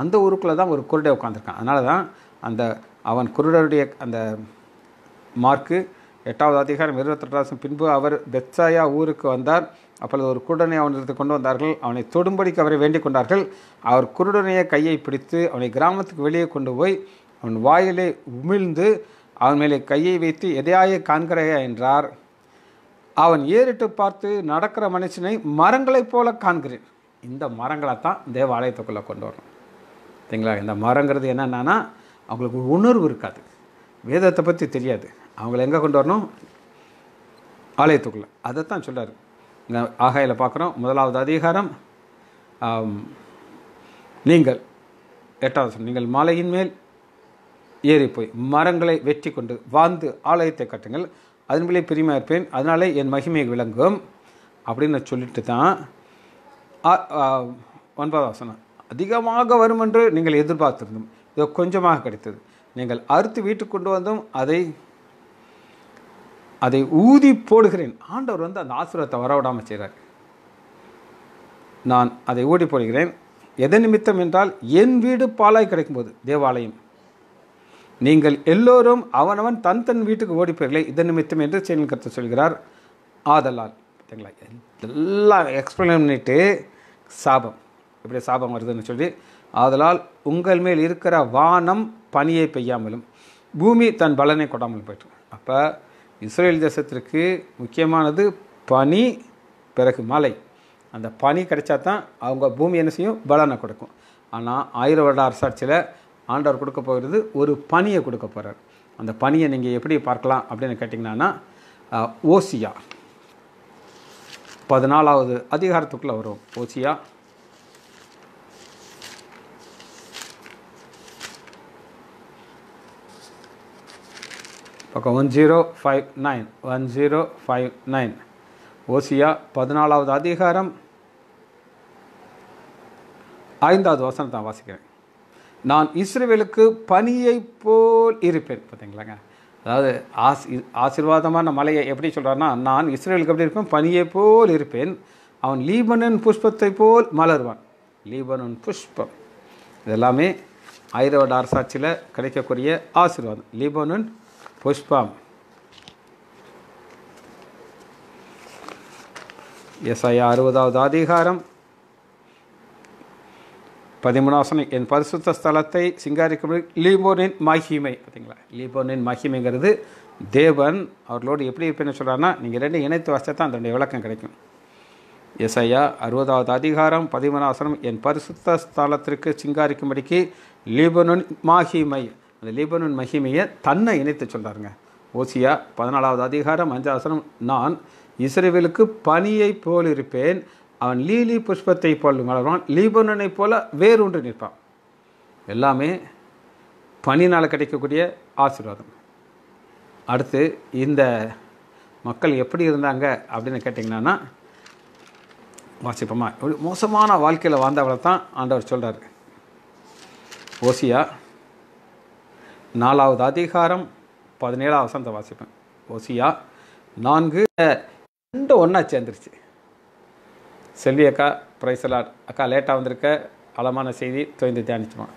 அந்த ஊருக்குள்ளே தான் ஒரு குருடை உட்காந்துருக்கான் அதனால தான் அந்த அவன் குருடருடைய அந்த மார்க்கு எட்டாவது அதிகாரம் இருபத்தெட்டாவது பின்பு அவர் பெத்சாயா ஊருக்கு வந்தார் அப்பொழுது ஒரு குருடனை அவனிடத்து கொண்டு வந்தார்கள் அவனை தொடும்படிக்கு அவரை வேண்டிக் கொண்டார்கள் அவர் குருடனைய கையை பிடித்து அவனை கிராமத்துக்கு வெளியே கொண்டு போய் அவன் வாயிலே உமிழ்ந்து அவன் மேலே கையை வைத்து எதையாய காண்கிறையா என்றார் அவன் ஏறிட்டு பார்த்து நடக்கிற மனுஷனை மரங்களைப் போல காண்கிறேன் இந்த மரங்களை தான் தேவாலயத்துக்குள்ளே கொண்டு வரணும் சரிங்களா இந்த மரங்கிறது என்னென்னா அவங்களுக்கு உணர்வு இருக்காது வேதத்தை பற்றி தெரியாது அவங்கள எங்கே கொண்டு வரணும் ஆலயத்துக்குள்ளே அதைத்தான் சொல்கிறார் ஆகாயில் பார்க்குறோம் முதலாவது அதிகாரம் நீங்கள் எட்டாவது நீங்கள் மாலையின் மேல் ஏறி போய் மரங்களை வெற்றி கொண்டு வாழ்ந்து ஆலயத்தை கட்டுங்கள் அதன்படியே பிரிமா இருப்பேன் அதனாலே என் மகிமை விளங்கும் அப்படின்னு சொல்லிட்டு தான் ஒன்பதாம் வசனம் அதிகமாக வரும் என்று நீங்கள் எதிர்பார்த்திருந்தோம் இதோ கொஞ்சமாக கிடைத்தது நீங்கள் அறுத்து வீட்டுக்கு கொண்டு வந்தும் அதை அதை ஊதி போடுகிறேன் ஆண்டவர் வந்து அந்த ஆசீர்வாதத்தை வரவிடாமல் செய்கிறார் நான் அதை ஊடி போடுகிறேன் எதன் நிமித்தம் என்றால் என் வீடு பாலாய் கிடைக்கும்போது தேவாலயம் நீங்கள் எல்லோரும் அவனவன் தன் தன் வீட்டுக்கு ஓடிப்பீர்களே இதன் நிமித்தம் என்று செயலின் கருத்து சொல்கிறார் ஆதலால் பார்த்தீங்களா எல்லாம் எக்ஸ்பிளைன் பண்ணிவிட்டு சாபம் இப்படி சாபம் வருதுன்னு சொல்லி ஆதலால் உங்கள் மேல் இருக்கிற வானம் பணியை பெய்யாமலும் பூமி தன் பலனை கொடாமலும் போயிட்டு அப்போ இஸ்ரேல் தேசத்திற்கு முக்கியமானது பனி பிறகு மலை அந்த பனி கிடைச்சா தான் அவங்க பூமி என்ன செய்யும் பலனை கொடுக்கும் ஆனால் ஆயிரம் வருட அரசாட்சியில் ஆண்டவர் கொடுக்க போகிறது ஒரு பனியை கொடுக்க போகிறார் அந்த பனியை நீங்கள் எப்படி பார்க்கலாம் அப்படின்னு கேட்டிங்கன்னா ஓசியா பதினாலாவது அதிகாரத்துக்குள்ளே வரும் ஓசியா பக்கம் one zero five nine one zero five nine ஓசியா பதினாலாவது அதிகாரம் ஐந்தாவது வசனம் தான் வாசிக்கிறேன் நான் இஸ்ரேவேலுக்கு பனியை போல் இருப்பேன் பார்த்தீங்களாங்க அதாவது ஆஸ் ஆசீர்வாதமான மலையை எப்படி சொல்கிறான்னா நான் இஸ்ரேலுக்கு எப்படி இருப்பேன் பனியை போல் இருப்பேன் அவன் லீபனன் புஷ்பத்தை போல் மலருவான் லீபனன் புஷ்பம் இதெல்லாமே ஐரவ டார்சாட்சியில் கிடைக்கக்கூடிய ஆசீர்வாதம் லீபனன் புஷ்பம் எஸ்ஐ அறுபதாவது அதிகாரம் பதிமூணாவசனை என் பரிசுத்த ஸ்தலத்தை சிங்காரிக்கும் லீபோனின் மகிமை பார்த்தீங்களா லீபோனின் மகிமைங்கிறது தேவன் அவர்களோடு எப்படி இருப்பேன்னு சொல்கிறான்னா நீங்கள் ரெண்டு இணைத்து வச்சா தான் அதனுடைய விளக்கம் கிடைக்கும் எஸ்ஐயா அறுபதாவது அதிகாரம் பதிமூணாசனம் என் பரிசுத்த ஸ்தலத்திற்கு சிங்காரிக்கும்படிக்கு லீபோனின் மகிமை அந்த லீபனோன் மகிமையை தன்னை இணைத்து சொல்கிறாருங்க ஓசியா பதினாலாவது அதிகாரம் அஞ்சாசனம் நான் இஸ்ரேவேலுக்கு பனியை போல் இருப்பேன் அவன் லீலி புஷ்பத்தை போல் வளர்வான் லீபனனை போல ஒன்று நிற்பான் எல்லாமே பனினால் கிடைக்கக்கூடிய ஆசீர்வாதம் அடுத்து இந்த மக்கள் எப்படி இருந்தாங்க அப்படின்னு கேட்டிங்கன்னா வாசிப்போமா மோசமான வாழ்க்கையில் வாழ்ந்தவளை தான் ஆண்டவர் சொல்கிறார் ஓசியா நாலாவது அதிகாரம் பதினேழாவது வசந்த வாசிப்பேன் ஓசியா நான்கு ரெண்டு ஒன்றா சேர்ந்துருச்சு செல்வி அக்கா பிரைசலாட் அக்கா லேட்டாக வந்திருக்க அளமான செய்தி தொய்ந்து தியானிச்சுவான்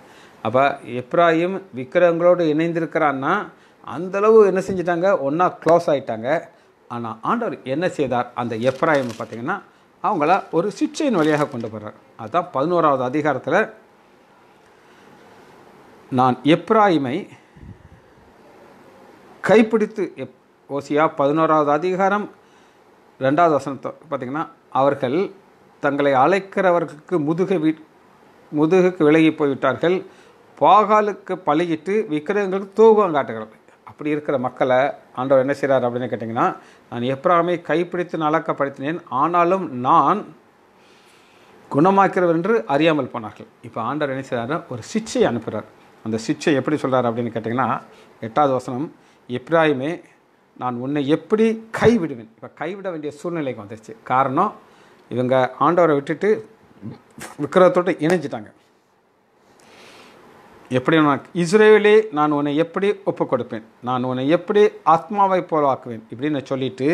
அப்போ எப்ராஹிம் விக்கிரங்களோடு இணைந்திருக்கிறான்னா அந்தளவு என்ன செஞ்சிட்டாங்க ஒன்றா க்ளோஸ் ஆகிட்டாங்க ஆனால் ஆண்டவர் என்ன செய்தார் அந்த எப்ராஹிம் பார்த்திங்கன்னா அவங்கள ஒரு சிக்ஷையின் வழியாக கொண்டு போகிறார் அதுதான் பதினோராவது அதிகாரத்தில் நான் எப்ராஹிமை கைப்பிடித்து எப் ஓசியா பதினோராவது அதிகாரம் ரெண்டாவது வசனத்தை பார்த்திங்கன்னா அவர்கள் தங்களை அழைக்கிறவர்களுக்கு முதுக வீ முதுகுக்கு விலகி போய்விட்டார்கள் பாகாலுக்கு பழகிட்டு விக்கிரகங்களுக்கு தூக்கம் காட்டுகிறது அப்படி இருக்கிற மக்களை ஆண்டவர் என்ன செய்கிறார் அப்படின்னு கேட்டிங்கன்னா நான் எப்ராமை கைப்பிடித்து நலக்கப்படுத்தினேன் ஆனாலும் நான் குணமாக்கிறவர் என்று அறியாமல் போனார்கள் இப்போ ஆண்டவர் என்ன செய்கிறார் ஒரு சிச்சை அனுப்புகிறார் அந்த சிச்சை எப்படி சொல்கிறார் அப்படின்னு கேட்டிங்கன்னா எட்டாவது வசனம் எப்ராயுமே நான் உன்னை எப்படி கைவிடுவேன் இப்போ கைவிட வேண்டிய சூழ்நிலைக்கு வந்துருச்சு காரணம் இவங்க ஆண்டவரை விட்டுட்டு விக்கிரத்தோடு இணைஞ்சிட்டாங்க எப்படி நான் இஸ்ரேலே நான் உன்னை எப்படி ஒப்பு கொடுப்பேன் நான் உன்னை எப்படி ஆத்மாவை ஆக்குவேன் இப்படின்னு சொல்லிட்டு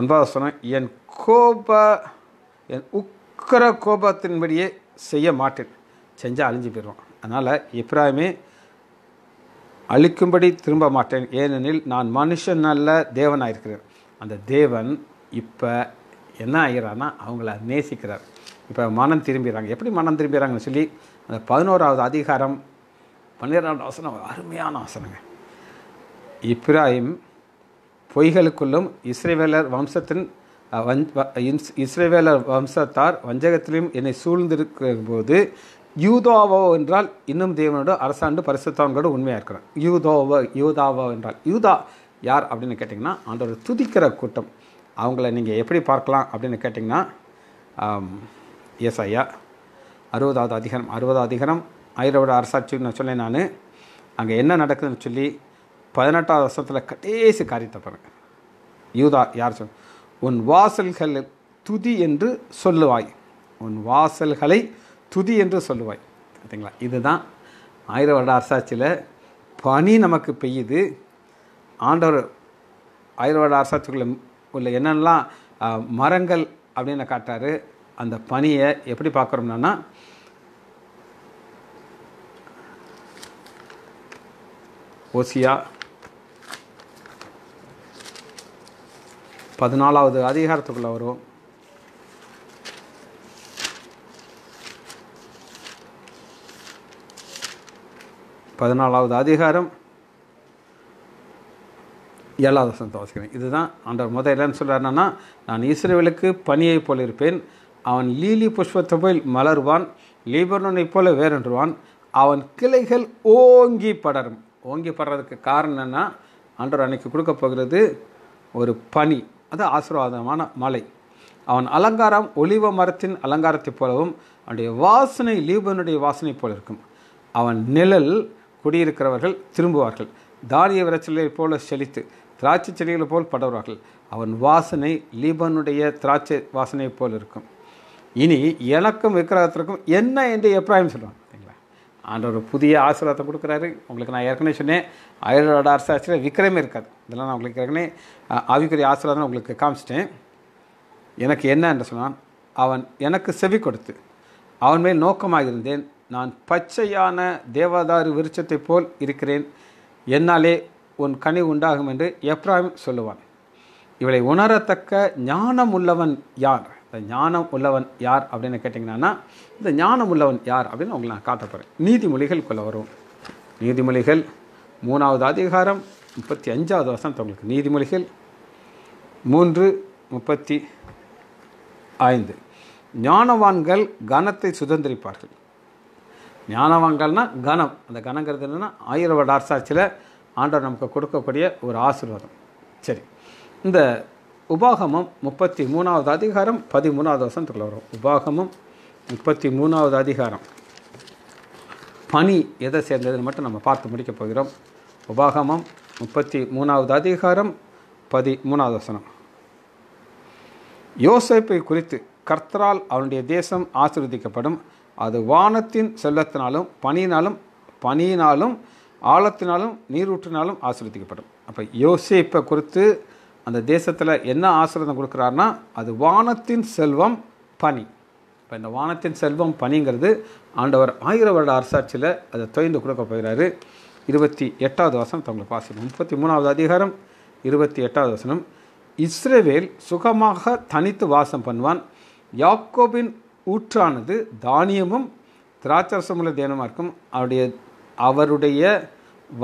ஒன்பதாவது சொன்னேன் என் கோப என் உக்கர கோபத்தின்படியே செய்ய மாட்டேன் செஞ்சால் அழிஞ்சு போயிடுவான் அதனால் இப்ராஹிமே அழிக்கும்படி திரும்ப மாட்டேன் ஏனெனில் நான் மனுஷன் அல்ல தேவனாக இருக்கிறேன் அந்த தேவன் இப்போ என்ன ஆகிறான்னா அவங்கள நேசிக்கிறார் இப்போ மனம் திரும்பிடுறாங்க எப்படி மனம் திரும்பிடுறாங்கன்னு சொல்லி அந்த பதினோராவது அதிகாரம் பன்னிரெண்டாவது ஆசனம் அருமையான ஆசனங்க இப்ராஹிம் பொய்களுக்குள்ளும் இஸ்ரேவேலர் வம்சத்தின் வஞ்ச் இஸ்ரேவேலர் வம்சத்தார் வஞ்சகத்திலும் என்னை சூழ்ந்திருக்கிற போது யூதோவோ என்றால் இன்னும் தேவனோட அரசாண்டு பரிசுத்தவங்களோட உண்மையாக இருக்கிறான் யூதோவோ யூதாவோ என்றால் யூதா யார் அப்படின்னு கேட்டிங்கன்னா ஆண்டோட துதிக்கிற கூட்டம் அவங்கள நீங்கள் எப்படி பார்க்கலாம் அப்படின்னு கேட்டிங்கன்னா எஸ் ஐயா அறுபதாவது அதிகாரம் அறுபதாவது அதிகாரம் ஐரோட அரசாட்சின்னு சொன்னேன் நான் அங்கே என்ன நடக்குதுன்னு சொல்லி பதினெட்டாவது வருஷத்தில் கடைசி காரியத்தை பாருங்கள் யூதா யார் சொல் உன் வாசல்கள் துதி என்று சொல்லுவாய் உன் வாசல்களை துதி என்று சொல்லுவாய் பார்த்தீங்களா இதுதான் ஆயிரம் வருட அரசாட்சியில் பனி நமக்கு பெய்யுது ஆண்டவர் ஆயிரம் வருட அரசாட்சிக்குள்ள உள்ள என்னென்னலாம் மரங்கள் அப்படின்னு காட்டாரு அந்த பனியை எப்படி பார்க்குறோம்னா ஓசியா பதினாலாவது அதிகாரத்துக்குள்ளே வரும் பதினாலாவது அதிகாரம் ஏழாவது வசனத்தை வாசிக்கிறேன் இதுதான் ஆண்டவர் முதல் இல்லைன்னு சொல்கிறாருன்னா நான் இஸ்ரேவேலுக்கு பணியை போல் இருப்பேன் அவன் லீலி புஷ்பத்தை போல் மலருவான் லீபர்னனை போல வேறென்றுவான் அவன் கிளைகள் ஓங்கி படரும் ஓங்கி படுறதுக்கு காரணம் என்னென்னா ஆண்டவர் அன்னைக்கு கொடுக்க போகிறது ஒரு பனி அது ஆசீர்வாதமான மலை அவன் அலங்காரம் ஒளிவ மரத்தின் அலங்காரத்தைப் போலவும் அவனுடைய வாசனை லீபனுடைய வாசனை போல இருக்கும் அவன் நிழல் குடியிருக்கிறவர்கள் திரும்புவார்கள் தானிய விரைச்சலை போல செழித்து திராட்சை செடிகளை போல் படுவார்கள் அவன் வாசனை லீபனுடைய திராட்சை வாசனை போல் இருக்கும் இனி எனக்கும் விக்கிரகத்திற்கும் என்ன என்று எப்ராயம் சொல்லுவான் ஒரு புதிய ஆசீர்வாதத்தை கொடுக்குறாரு உங்களுக்கு நான் ஏற்கனவே சொன்னேன் ஆயுர்வேட ஆசிரியர் விக்கிரமே இருக்காது இதெல்லாம் நான் உங்களுக்கு ஏற்கனவே ஆவிக்குரிய ஆசீர்வாதம் உங்களுக்கு காமிச்சிட்டேன் எனக்கு என்ன என்று சொன்னான் அவன் எனக்கு செவி கொடுத்து அவன் மேல் நோக்கமாக இருந்தேன் நான் பச்சையான தேவதாரு விருட்சத்தைப் போல் இருக்கிறேன் என்னாலே உன் கனி உண்டாகும் என்று எப்ராஹிம் சொல்லுவான் இவளை உணரத்தக்க ஞானம் உள்ளவன் யார் இந்த ஞானம் உள்ளவன் யார் அப்படின்னு கேட்டிங்கன்னா இந்த ஞானம் உள்ளவன் யார் அப்படின்னு உங்களை நான் காட்டப்போகிறேன் நீதிமொழிகள் கொள்ள வரும் நீதிமொழிகள் மூணாவது அதிகாரம் முப்பத்தி அஞ்சாவது வருஷம் உங்களுக்கு நீதிமொழிகள் மூன்று முப்பத்தி ஐந்து ஞானவான்கள் கனத்தை சுதந்திரிப்பார்கள் ஞானவான்கள்னா கணம் அந்த கணங்கிறது என்னென்னா ஆயிரவ டார்சாட்சியில் ஆண்டவர் நமக்கு கொடுக்கக்கூடிய ஒரு ஆசீர்வாதம் சரி இந்த உபாகமம் முப்பத்தி மூணாவது அதிகாரம் பதிமூணாவது வசனத்துக்குள்ள வரும் உபாகமம் முப்பத்தி மூணாவது அதிகாரம் பனி எதை சேர்ந்ததுன்னு மட்டும் நம்ம பார்த்து முடிக்கப் போகிறோம் உபாகமம் முப்பத்தி மூணாவது அதிகாரம் பதி மூணாவது வசனம் யோசிப்பை குறித்து கர்த்தரால் அவனுடைய தேசம் ஆசிர்வதிக்கப்படும் அது வானத்தின் செல்லத்தினாலும் பனியினாலும் பனியினாலும் ஆழத்தினாலும் நீரூற்றினாலும் ஆசிரியப்படும் அப்போ யோசிப்பை குறித்து அந்த தேசத்தில் என்ன ஆசிரியம் கொடுக்குறாருன்னா அது வானத்தின் செல்வம் பனி இப்போ இந்த வானத்தின் செல்வம் பனிங்கிறது ஆண்டவர் ஆயிரம் வருட அரசாட்சியில் அதை தொய்ந்து கொடுக்க போகிறாரு இருபத்தி எட்டாவது வசனம் தங்களை பாசிக்கணும் முப்பத்தி மூணாவது அதிகாரம் இருபத்தி எட்டாவது வசனம் இஸ்ரேவேல் சுகமாக தனித்து வாசம் பண்ணுவான் யாக்கோபின் ஊற்றானது தானியமும் திராட்சரசமுள்ள தேனமாக இருக்கும் அவருடைய அவருடைய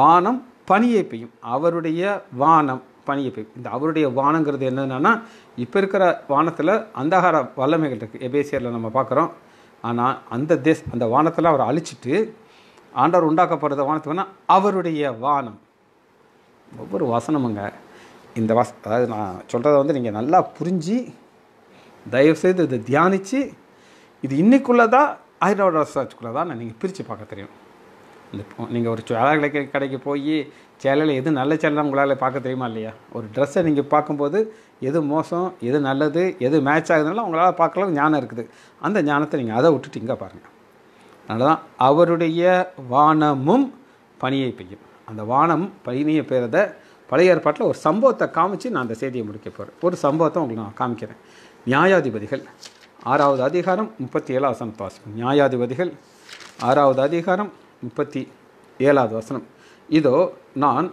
வானம் பனியை பெய்யும் அவருடைய வானம் பனியை பெய்யும் இந்த அவருடைய வானங்கிறது என்னென்னா இப்போ இருக்கிற வானத்தில் அந்தகார வல்லமைகள் இருக்குது எபேசியரில் நம்ம பார்க்குறோம் ஆனால் அந்த தேஸ் அந்த வானத்தில் அவர் அழிச்சிட்டு ஆண்டவர் உண்டாக்கப்படுற வானத்துக்குன்னா வேணால் அவருடைய வானம் ஒவ்வொரு வசனமுங்க இந்த வச அதாவது நான் சொல்கிறத வந்து நீங்கள் நல்லா புரிஞ்சு தயவுசெய்து இதை தியானித்து இது இன்னைக்குள்ளதா ஆயிரம் ரூபா ரிசர்ச்சுக்குள்ளதா நான் நீங்கள் பிரித்து பார்க்க தெரியும் இந்த நீங்கள் ஒரு சேலை கடைக்கு போய் சேலையில் எது நல்ல சேலைலாம் உங்களால் பார்க்க தெரியுமா இல்லையா ஒரு ட்ரெஸ்ஸை நீங்கள் பார்க்கும்போது எது மோசம் எது நல்லது எது மேட்ச் ஆகுதுனால உங்களால் பார்க்கல ஞானம் இருக்குது அந்த ஞானத்தை நீங்கள் அதை விட்டுட்டு இங்கே பாருங்கள் அதனால தான் அவருடைய வானமும் பனியை பெய்யும் அந்த வானம் பணியை பெய்கிறத பழைய ஏற்பாட்டில் ஒரு சம்பவத்தை காமிச்சு நான் அந்த செய்தியை முடிக்க போகிறேன் ஒரு சம்பவத்தை உங்களுக்கு நான் காமிக்கிறேன் நியாயாதிபதிகள் ஆறாவது அதிகாரம் முப்பத்தி ஏழாவது வசனம் வாசிக்கும் நியாயாதிபதிகள் ஆறாவது அதிகாரம் முப்பத்தி ஏழாவது வசனம் இதோ நான்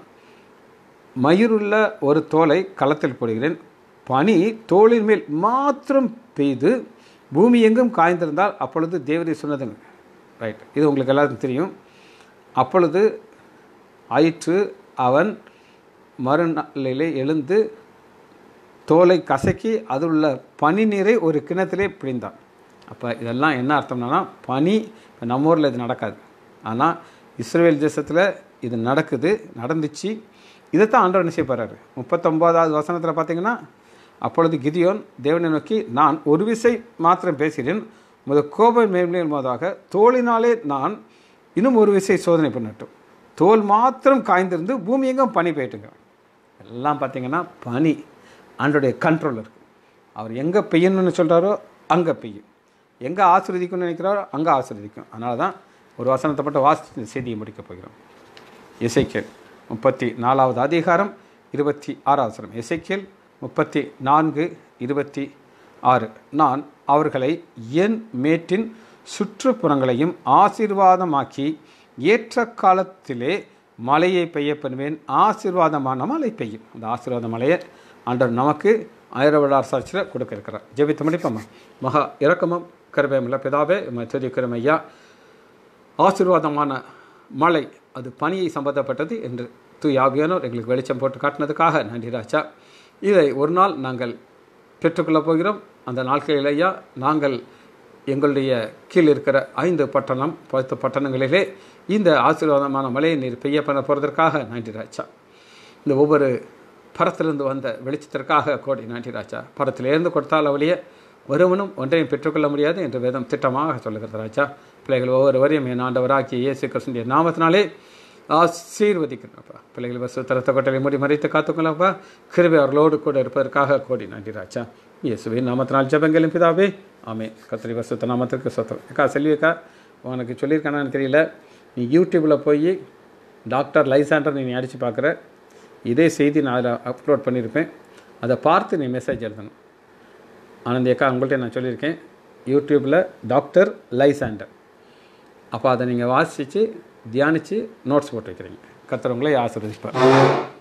மயிருள்ள ஒரு தோலை களத்தில் போடுகிறேன் பனி தோளின் மேல் மாத்திரம் பெய்து பூமி எங்கும் காய்ந்திருந்தால் அப்பொழுது தேவதை சொன்னதுங்க ரைட் இது உங்களுக்கு எல்லாருக்கும் தெரியும் அப்பொழுது ஆயிற்று அவன் மறுநாளிலே எழுந்து தோலை கசக்கி அதில் உள்ள பனி நீரை ஒரு கிணத்திலே பிழிந்தான் அப்போ இதெல்லாம் என்ன அர்த்தம்னா பனி இப்போ நம்ம ஊரில் இது நடக்காது ஆனால் இஸ்ரேல் தேசத்தில் இது நடக்குது நடந்துச்சு இதைத்தான் ஆண்டவர் என்ன செய்ய போகிறாரு முப்பத்தொம்போதாவது வசனத்தில் பார்த்தீங்கன்னா அப்பொழுது கிதியோன் தேவனை நோக்கி நான் ஒரு விசை மாத்திரம் பேசுகிறேன் முத கோப மேன்மையின் மோதாக தோளினாலே நான் இன்னும் ஒரு விசை சோதனை பண்ணட்டும் தோல் மாத்திரம் காய்ந்திருந்து பூமி எங்கும் பனி போயிட்டுங்க எல்லாம் பார்த்திங்கன்னா பனி ஆண்டோடைய கண்ட்ரோல் இருக்குது அவர் எங்கே பெய்யணும்னு சொல்கிறாரோ அங்கே பெய்யும் எங்கே ஆசிர்வதிக்கணும்னு நினைக்கிறாரோ அங்கே ஆசிர்வதிக்கும் அதனால தான் ஒரு வசனத்தை மட்டும் வாசித்து செய்தியை முடிக்கப் போகிறோம் இசைக்கேல் முப்பத்தி நாலாவது அதிகாரம் இருபத்தி ஆறாவது வசனம் இசைக்கேல் முப்பத்தி நான்கு இருபத்தி ஆறு நான் அவர்களை என் மேட்டின் சுற்றுப்புறங்களையும் ஆசீர்வாதமாக்கி ஏற்ற காலத்திலே மழையை பெய்ய பண்ணுவேன் ஆசீர்வாதமான மழை பெய்யும் அந்த ஆசீர்வாத மலையை ஆண்டவர் நமக்கு ஆயிரவடார் சாட்சியில் இருக்கிறார் ஜெபித்து முடிப்போம்மா மகா இறக்கமும் கருவேமில்ல பிதாவே துதிக்கிறோம் ஐயா ஆசீர்வாதமான மழை அது பணியை சம்பந்தப்பட்டது என்று தூயாகியானோர் எங்களுக்கு வெளிச்சம் போட்டு காட்டினதுக்காக நன்றி ராஜா இதை ஒரு நாள் நாங்கள் பெற்றுக்கொள்ளப் போகிறோம் அந்த நாட்களில் ஐயா நாங்கள் எங்களுடைய கீழ் இருக்கிற ஐந்து பட்டணம் பத்து பட்டணங்களிலே இந்த ஆசீர்வாதமான மழையை நீர் பெய்ய பண்ண போகிறதற்காக நன்றி ராஜா இந்த ஒவ்வொரு பரத்திலிருந்து வந்த வெளிச்சத்திற்காக கோடி நாட்டி ராஜா பரத்திலேருந்து கொடுத்தால் அவளியே ஒருவனும் ஒன்றையும் பெற்றுக்கொள்ள முடியாது என்று வேதம் திட்டமாக சொல்லுகிறது ராஜா பிள்ளைகள் ஒவ்வொருவரையும் என் ஆண்டவராகிய இயேசு கிருஷ்ணன் நாமத்தினாலே ஆசீர்வதிக்கிறப்பா பிள்ளைகள் பஸ் தரத்த கொட்டலை மூடி மறைத்து காத்துக்கொள்ளப்பா கிருபி அவர்களோடு கூட இருப்பதற்காக கோடி நாட்டி ராஜா இயேசுவின் நாமத்தினால் ஜபங்களும் பிதாவே ஆமே கத்திரி வசுத்த நாமத்திற்கு சொத்தம் அக்கா செல்வியக்கா உனக்கு சொல்லியிருக்கானான்னு தெரியல நீ யூடியூப்பில் போய் டாக்டர் லைசாண்டர் நீ அடித்து பார்க்குற இதே செய்தி நான் அதில் அப்லோட் பண்ணியிருப்பேன் அதை பார்த்து நீ மெசேஜ் எழுதணும் ஆனந்த் உங்கள்கிட்ட நான் சொல்லியிருக்கேன் யூடியூப்பில் டாக்டர் லைசாண்டர் அப்போ அதை நீங்கள் வாசித்து தியானித்து நோட்ஸ் போட்டு வைக்கிறீங்க கத்துறவங்களே ஆசிர்வதிப்பார்